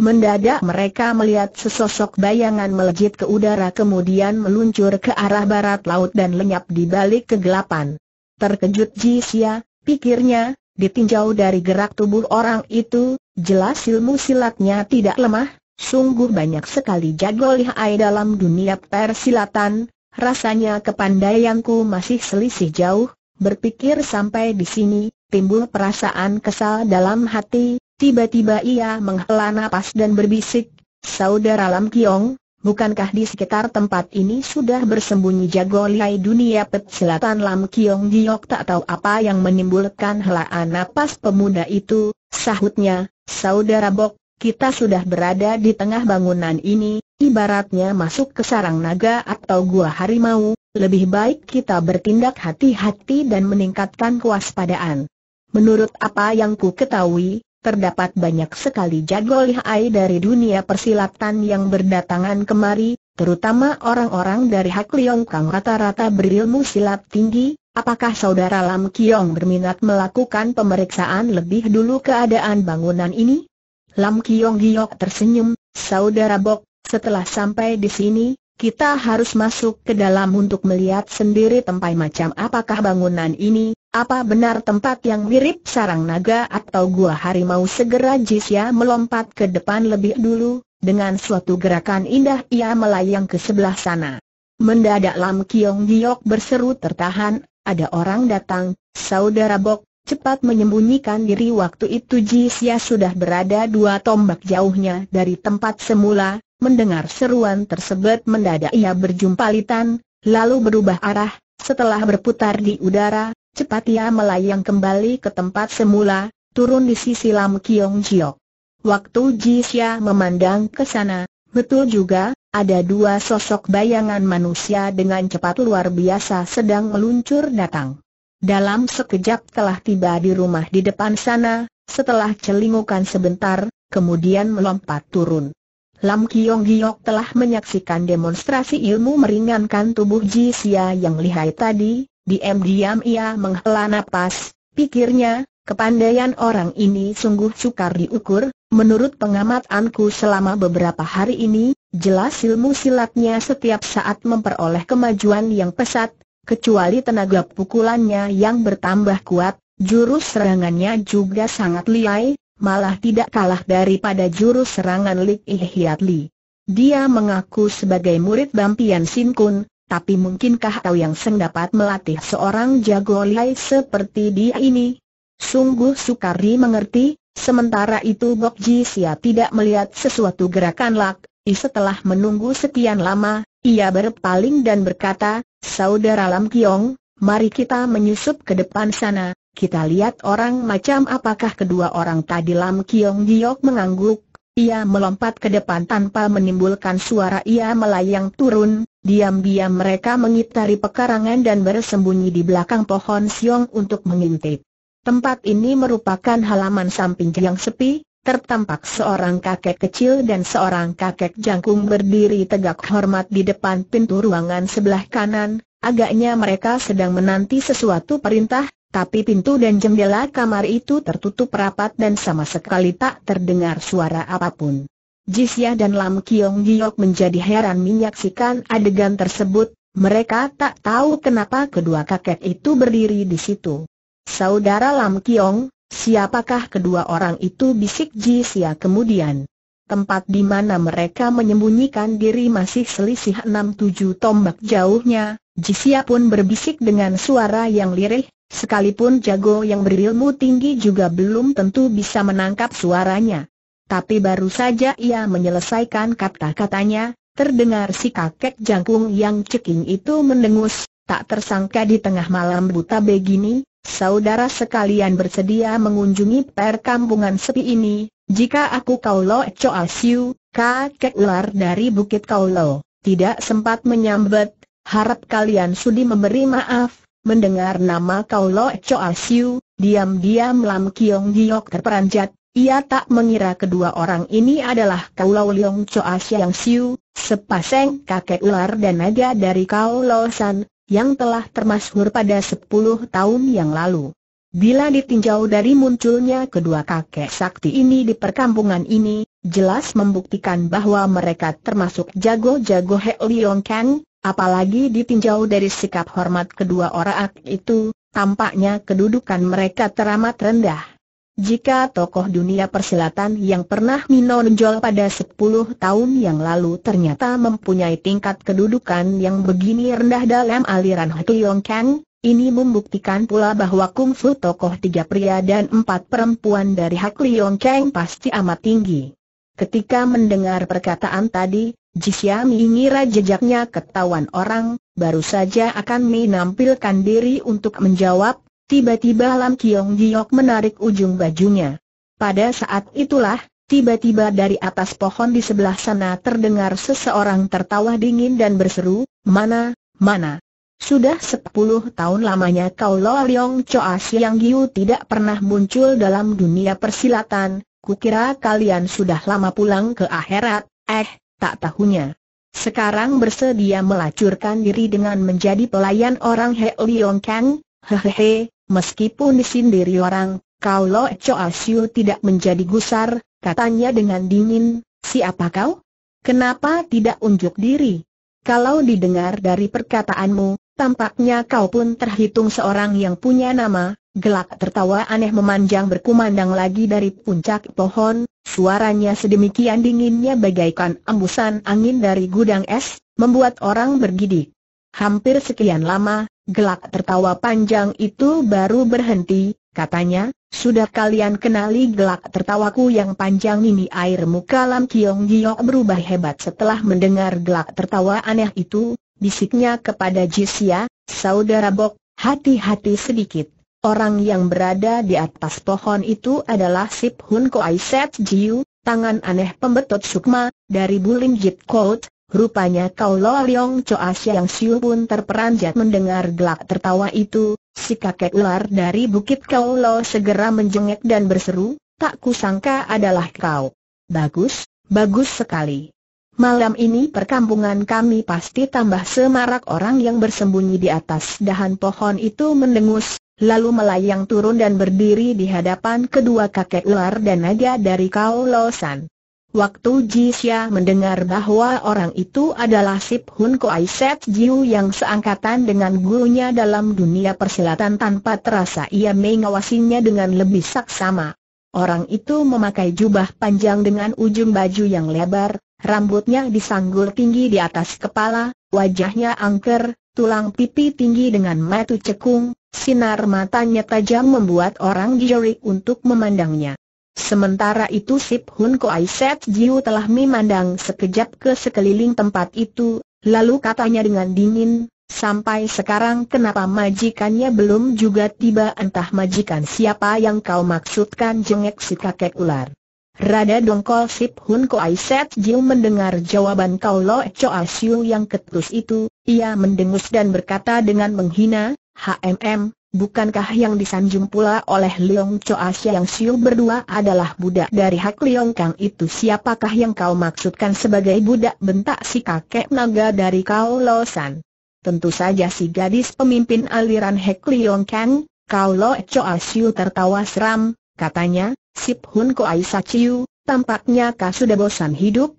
Mendadak mereka melihat sesosok bayangan melejit ke udara kemudian meluncur ke arah barat laut dan lenyap di balik kegelapan. Terkejut Jisya, pikirnya, ditinjau dari gerak tubuh orang itu, Jelas ilmu silatnya tidak lemah, sungguh banyak sekali jago lihai dalam dunia persilatan, rasanya kepandaianku masih selisih jauh, berpikir sampai di sini, timbul perasaan kesal dalam hati, tiba-tiba ia menghela napas dan berbisik, Saudara Lam Kiong, Bukankah di sekitar tempat ini sudah bersembunyi jago liai dunia pet selatan Lam Kiong Giok tak tahu apa yang menimbulkan helaan napas pemuda itu, sahutnya, saudara Bok, kita sudah berada di tengah bangunan ini, ibaratnya masuk ke sarang naga atau gua harimau, lebih baik kita bertindak hati-hati dan meningkatkan kewaspadaan. Menurut apa yang ku ketahui, terdapat banyak sekali jago lihai dari dunia persilatan yang berdatangan kemari, terutama orang-orang dari Hak Liong Kang rata-rata berilmu silat tinggi, apakah saudara Lam Kiong berminat melakukan pemeriksaan lebih dulu keadaan bangunan ini? Lam Kiong Giok tersenyum, saudara Bok, setelah sampai di sini, kita harus masuk ke dalam untuk melihat sendiri tempat macam apakah bangunan ini, apa benar tempat yang mirip sarang naga atau gua harimau segera Jisya melompat ke depan lebih dulu, dengan suatu gerakan indah ia melayang ke sebelah sana. Mendadak Lam Kiong Giok berseru tertahan, ada orang datang, saudara Bok, cepat menyembunyikan diri waktu itu Jisya sudah berada dua tombak jauhnya dari tempat semula, mendengar seruan tersebut mendadak ia berjumpa litan, lalu berubah arah, setelah berputar di udara, Cepat ia melayang kembali ke tempat semula, turun di sisi Lam Kiong Jiok. Waktu Ji Xia memandang ke sana, betul juga, ada dua sosok bayangan manusia dengan cepat luar biasa sedang meluncur datang. Dalam sekejap telah tiba di rumah di depan sana, setelah celingukan sebentar, kemudian melompat turun. Lam Kiong Giok telah menyaksikan demonstrasi ilmu meringankan tubuh Ji Xia yang lihai tadi, Diam-diam ia menghela nafas, pikirnya, kepandaian orang ini sungguh sukar diukur, menurut pengamatanku selama beberapa hari ini, jelas ilmu silatnya setiap saat memperoleh kemajuan yang pesat, kecuali tenaga pukulannya yang bertambah kuat, jurus serangannya juga sangat liai, malah tidak kalah daripada jurus serangan Lik Ihiat Dia mengaku sebagai murid Bampian Sin Kun, tapi mungkinkah kau yang seng dapat melatih seorang jago lihai seperti dia ini? Sungguh sukari mengerti, sementara itu Bok Ji Sia tidak melihat sesuatu gerakan lak, setelah menunggu sekian lama, ia berpaling dan berkata, Saudara Lam Kiong, mari kita menyusup ke depan sana, kita lihat orang macam apakah kedua orang tadi Lam Kiong Giok mengangguk, ia melompat ke depan tanpa menimbulkan suara ia melayang turun, diam-diam mereka mengitari pekarangan dan bersembunyi di belakang pohon siong untuk mengintip. Tempat ini merupakan halaman samping yang sepi, tertampak seorang kakek kecil dan seorang kakek jangkung berdiri tegak hormat di depan pintu ruangan sebelah kanan, Agaknya mereka sedang menanti sesuatu perintah, tapi pintu dan jendela kamar itu tertutup rapat dan sama sekali tak terdengar suara apapun. Jisya dan Lam Kiong Giok menjadi heran menyaksikan adegan tersebut, mereka tak tahu kenapa kedua kakek itu berdiri di situ. Saudara Lam Kiong, siapakah kedua orang itu bisik Jisya kemudian. Tempat di mana mereka menyembunyikan diri masih selisih enam tujuh tombak jauhnya, Jisia pun berbisik dengan suara yang lirih, sekalipun jago yang berilmu tinggi juga belum tentu bisa menangkap suaranya. Tapi baru saja ia menyelesaikan kata-katanya, terdengar si kakek jangkung yang ceking itu mendengus, tak tersangka di tengah malam buta begini, saudara sekalian bersedia mengunjungi perkampungan sepi ini, jika aku kaulo coa Siu, kakek ular dari Bukit Kaulo, tidak sempat menyambut, Harap kalian sudi memberi maaf, mendengar nama kau Lo Choa Siu, diam-diam Lam Kiong Giok terperanjat, ia tak mengira kedua orang ini adalah Kau Lo Leong Choa Siang Siu, sepasang kakek ular dan naga dari Kau Lo San, yang telah termasuk pada 10 tahun yang lalu. Bila ditinjau dari munculnya kedua kakek sakti ini di perkampungan ini, jelas membuktikan bahwa mereka termasuk jago-jago He Leong Kang, Apalagi ditinjau dari sikap hormat kedua orang itu, tampaknya kedudukan mereka teramat rendah. Jika tokoh dunia persilatan yang pernah menonjol pada 10 tahun yang lalu ternyata mempunyai tingkat kedudukan yang begini rendah dalam aliran Hekiyong Kang, ini membuktikan pula bahwa kungfu tokoh tiga pria dan empat perempuan dari Hak Liong Kang pasti amat tinggi. Ketika mendengar perkataan tadi, Jisya mengira jejaknya ketahuan orang, baru saja akan menampilkan diri untuk menjawab, tiba-tiba Lam Kiong Giok menarik ujung bajunya. Pada saat itulah, Tiba-tiba dari atas pohon di sebelah sana terdengar seseorang tertawa dingin dan berseru, mana, mana. Sudah sepuluh tahun lamanya Kau Lo Leong Choa Siang Giu tidak pernah muncul dalam dunia persilatan, Kukira kalian sudah lama pulang ke akhirat, eh, tak tahunya. Sekarang bersedia melacurkan diri dengan menjadi pelayan orang He Liong Kang, hehehe, meskipun disindiri orang, kalau Choa Siu tidak menjadi gusar, katanya dengan dingin, siapa kau? Kenapa tidak unjuk diri? Kalau didengar dari perkataanmu, tampaknya kau pun terhitung seorang yang punya nama, Gelak tertawa aneh memanjang berkumandang lagi dari puncak pohon, suaranya sedemikian dinginnya bagaikan embusan angin dari gudang es, membuat orang bergidik. Hampir sekian lama, gelak tertawa panjang itu baru berhenti, katanya, sudah kalian kenali gelak tertawaku yang panjang ini air muka Lam Kiong Giok berubah hebat setelah mendengar gelak tertawa aneh itu, bisiknya kepada Jisya, saudara Bok, hati-hati sedikit. Orang yang berada di atas pohon itu adalah Sip Hun Koai Set Jiu, tangan aneh pembetot sukma, dari Bulim Jit Kout, Rupanya Kau Lo Leong Choa yang Siu pun terperanjat mendengar gelak tertawa itu, si kakek ular dari bukit Kau Lo segera menjengek dan berseru, tak kusangka adalah kau. Bagus, bagus sekali. Malam ini perkampungan kami pasti tambah semarak orang yang bersembunyi di atas dahan pohon itu mendengus, lalu melayang turun dan berdiri di hadapan kedua kakek luar dan naga dari Losan. Waktu Jisya mendengar bahwa orang itu adalah Sip Hun Koai Set Jiu yang seangkatan dengan gurunya dalam dunia persilatan tanpa terasa ia mengawasinya dengan lebih saksama. Orang itu memakai jubah panjang dengan ujung baju yang lebar, rambutnya disanggul tinggi di atas kepala, wajahnya angker, tulang pipi tinggi dengan matu cekung, Sinar matanya tajam membuat orang jerik untuk memandangnya. Sementara itu Sip Hun Koai Set Jiu telah memandang sekejap ke sekeliling tempat itu, lalu katanya dengan dingin, Sampai sekarang kenapa majikannya belum juga tiba entah majikan siapa yang kau maksudkan jengek si kakek ular. Rada dongkol Sip Hun Koai Set Jiu mendengar jawaban Kau Lo Choa Siu yang ketus itu, ia mendengus dan berkata dengan menghina, HMM, bukankah yang disanjung pula oleh Leong Choa Siang Siu berdua adalah budak dari hak Leong Kang itu siapakah yang kau maksudkan sebagai budak bentak si kakek naga dari Kau Lo San? Tentu saja si gadis pemimpin aliran Hek Leong Kang, Kau Lo Choa Siu tertawa seram, katanya, Sip Hun Koai Chiu, tampaknya kau sudah bosan hidup.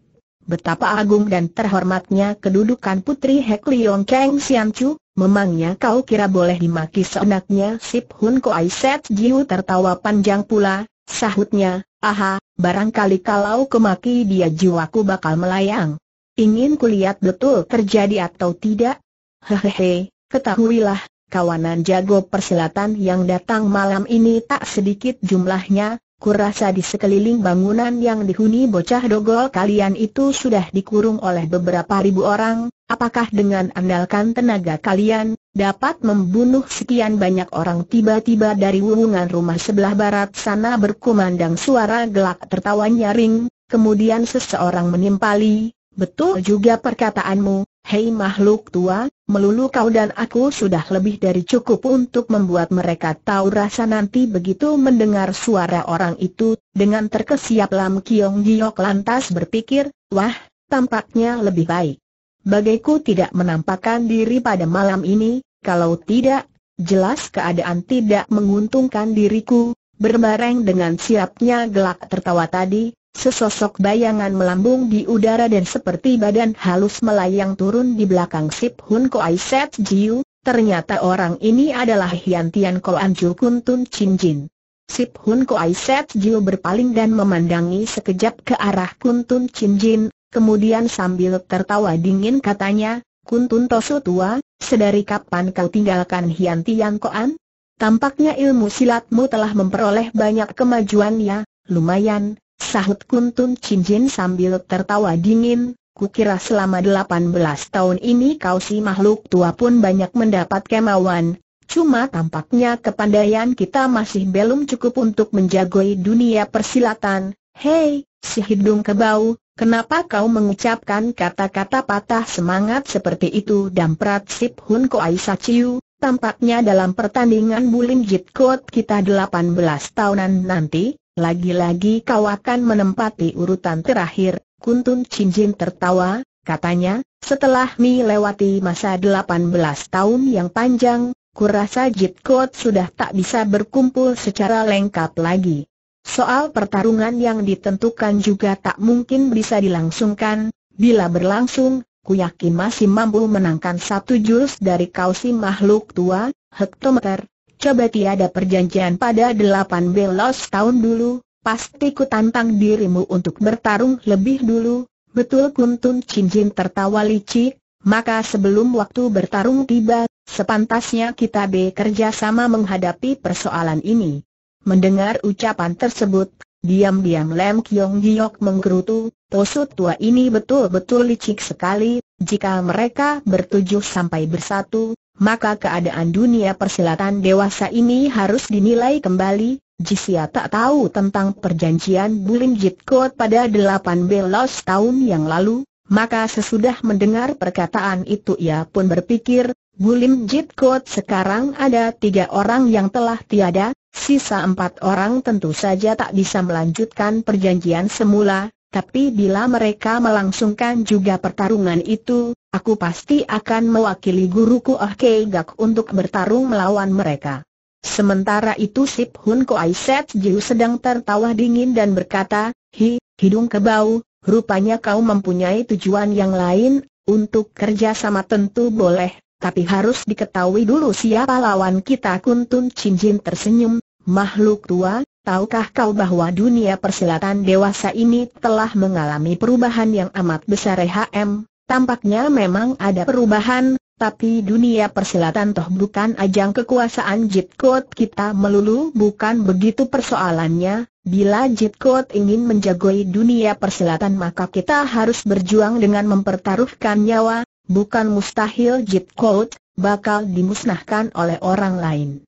Betapa agung dan terhormatnya kedudukan putri Hek Leong Kang Sian Chu, memangnya kau kira boleh dimaki seenaknya Sip Hun Ko Set Chiu tertawa panjang pula, sahutnya, aha, barangkali kalau kemaki dia jiwaku bakal melayang. Ingin kulihat betul terjadi atau tidak? Hehehe, ketahuilah, kawanan jago persilatan yang datang malam ini tak sedikit jumlahnya, Kurasa di sekeliling bangunan yang dihuni bocah dogol kalian itu sudah dikurung oleh beberapa ribu orang, apakah dengan andalkan tenaga kalian, dapat membunuh sekian banyak orang tiba-tiba dari wungan rumah sebelah barat sana berkumandang suara gelak tertawa nyaring, kemudian seseorang menimpali, betul juga perkataanmu, hei makhluk tua, melulu kau dan aku sudah lebih dari cukup untuk membuat mereka tahu rasa nanti begitu mendengar suara orang itu, dengan terkesiap Lam Kiong Giok lantas berpikir, wah, tampaknya lebih baik. Bagiku tidak menampakkan diri pada malam ini, kalau tidak, jelas keadaan tidak menguntungkan diriku, berbareng dengan siapnya gelak tertawa tadi, Sesosok bayangan melambung di udara dan seperti badan halus melayang turun di belakang Sip Hun Ai Set Jiu, ternyata orang ini adalah Hian Tian Koan Ju Kun Tun Chin Jin. Sip Hun Ai Set Jiu berpaling dan memandangi sekejap ke arah Kun Tun Chin Jin, kemudian sambil tertawa dingin katanya, Kun Tun Tosu Tua, sedari kapan kau tinggalkan Hian Tian Koan? Tampaknya ilmu silatmu telah memperoleh banyak kemajuan ya, lumayan, Sahut Kuntun Cincin sambil tertawa dingin, kukira selama 18 tahun ini kau si makhluk tua pun banyak mendapat kemauan, cuma tampaknya kepandaian kita masih belum cukup untuk menjagoi dunia persilatan. Hei, si hidung kebau, kenapa kau mengucapkan kata-kata patah semangat seperti itu dan Sip Hun Koai ciu? tampaknya dalam pertandingan Bulin jitkot kita 18 tahunan nanti, lagi-lagi kau akan menempati urutan terakhir, Kuntun Cincin tertawa, katanya, setelah Mi lewati masa 18 tahun yang panjang, kurasa Jit Kot sudah tak bisa berkumpul secara lengkap lagi. Soal pertarungan yang ditentukan juga tak mungkin bisa dilangsungkan, bila berlangsung, ku yakin masih mampu menangkan satu jurus dari kausi makhluk tua, hektometer, coba tiada perjanjian pada delapan belas tahun dulu, pasti ku tantang dirimu untuk bertarung lebih dulu, betul Kuntun Cincin tertawa licik, maka sebelum waktu bertarung tiba, sepantasnya kita bekerja sama menghadapi persoalan ini. Mendengar ucapan tersebut, Diam-diam Lem Kiong Giok menggerutu, tosut tua ini betul-betul licik sekali, jika mereka bertujuh sampai bersatu, maka keadaan dunia persilatan dewasa ini harus dinilai kembali. Jisya tak tahu tentang perjanjian Bulim Jitkot pada pada belas tahun yang lalu, maka sesudah mendengar perkataan itu ia pun berpikir, Bulim Jitkot sekarang ada tiga orang yang telah tiada, Sisa empat orang tentu saja tak bisa melanjutkan perjanjian semula, tapi bila mereka melangsungkan juga pertarungan itu, aku pasti akan mewakili guruku Ah Kei Gak untuk bertarung melawan mereka. Sementara itu Sip Hun Ko Set Jiu sedang tertawa dingin dan berkata, Hi, hidung kebau, rupanya kau mempunyai tujuan yang lain, untuk kerja sama tentu boleh, tapi harus diketahui dulu siapa lawan kita Kuntun Cincin tersenyum, Makhluk tua, tahukah kau bahwa dunia persilatan dewasa ini telah mengalami perubahan yang amat besar HM? Tampaknya memang ada perubahan, tapi dunia persilatan toh bukan ajang kekuasaan Jit kita melulu bukan begitu persoalannya. Bila Jit ingin menjagoi dunia persilatan maka kita harus berjuang dengan mempertaruhkan nyawa, bukan mustahil Jit bakal dimusnahkan oleh orang lain.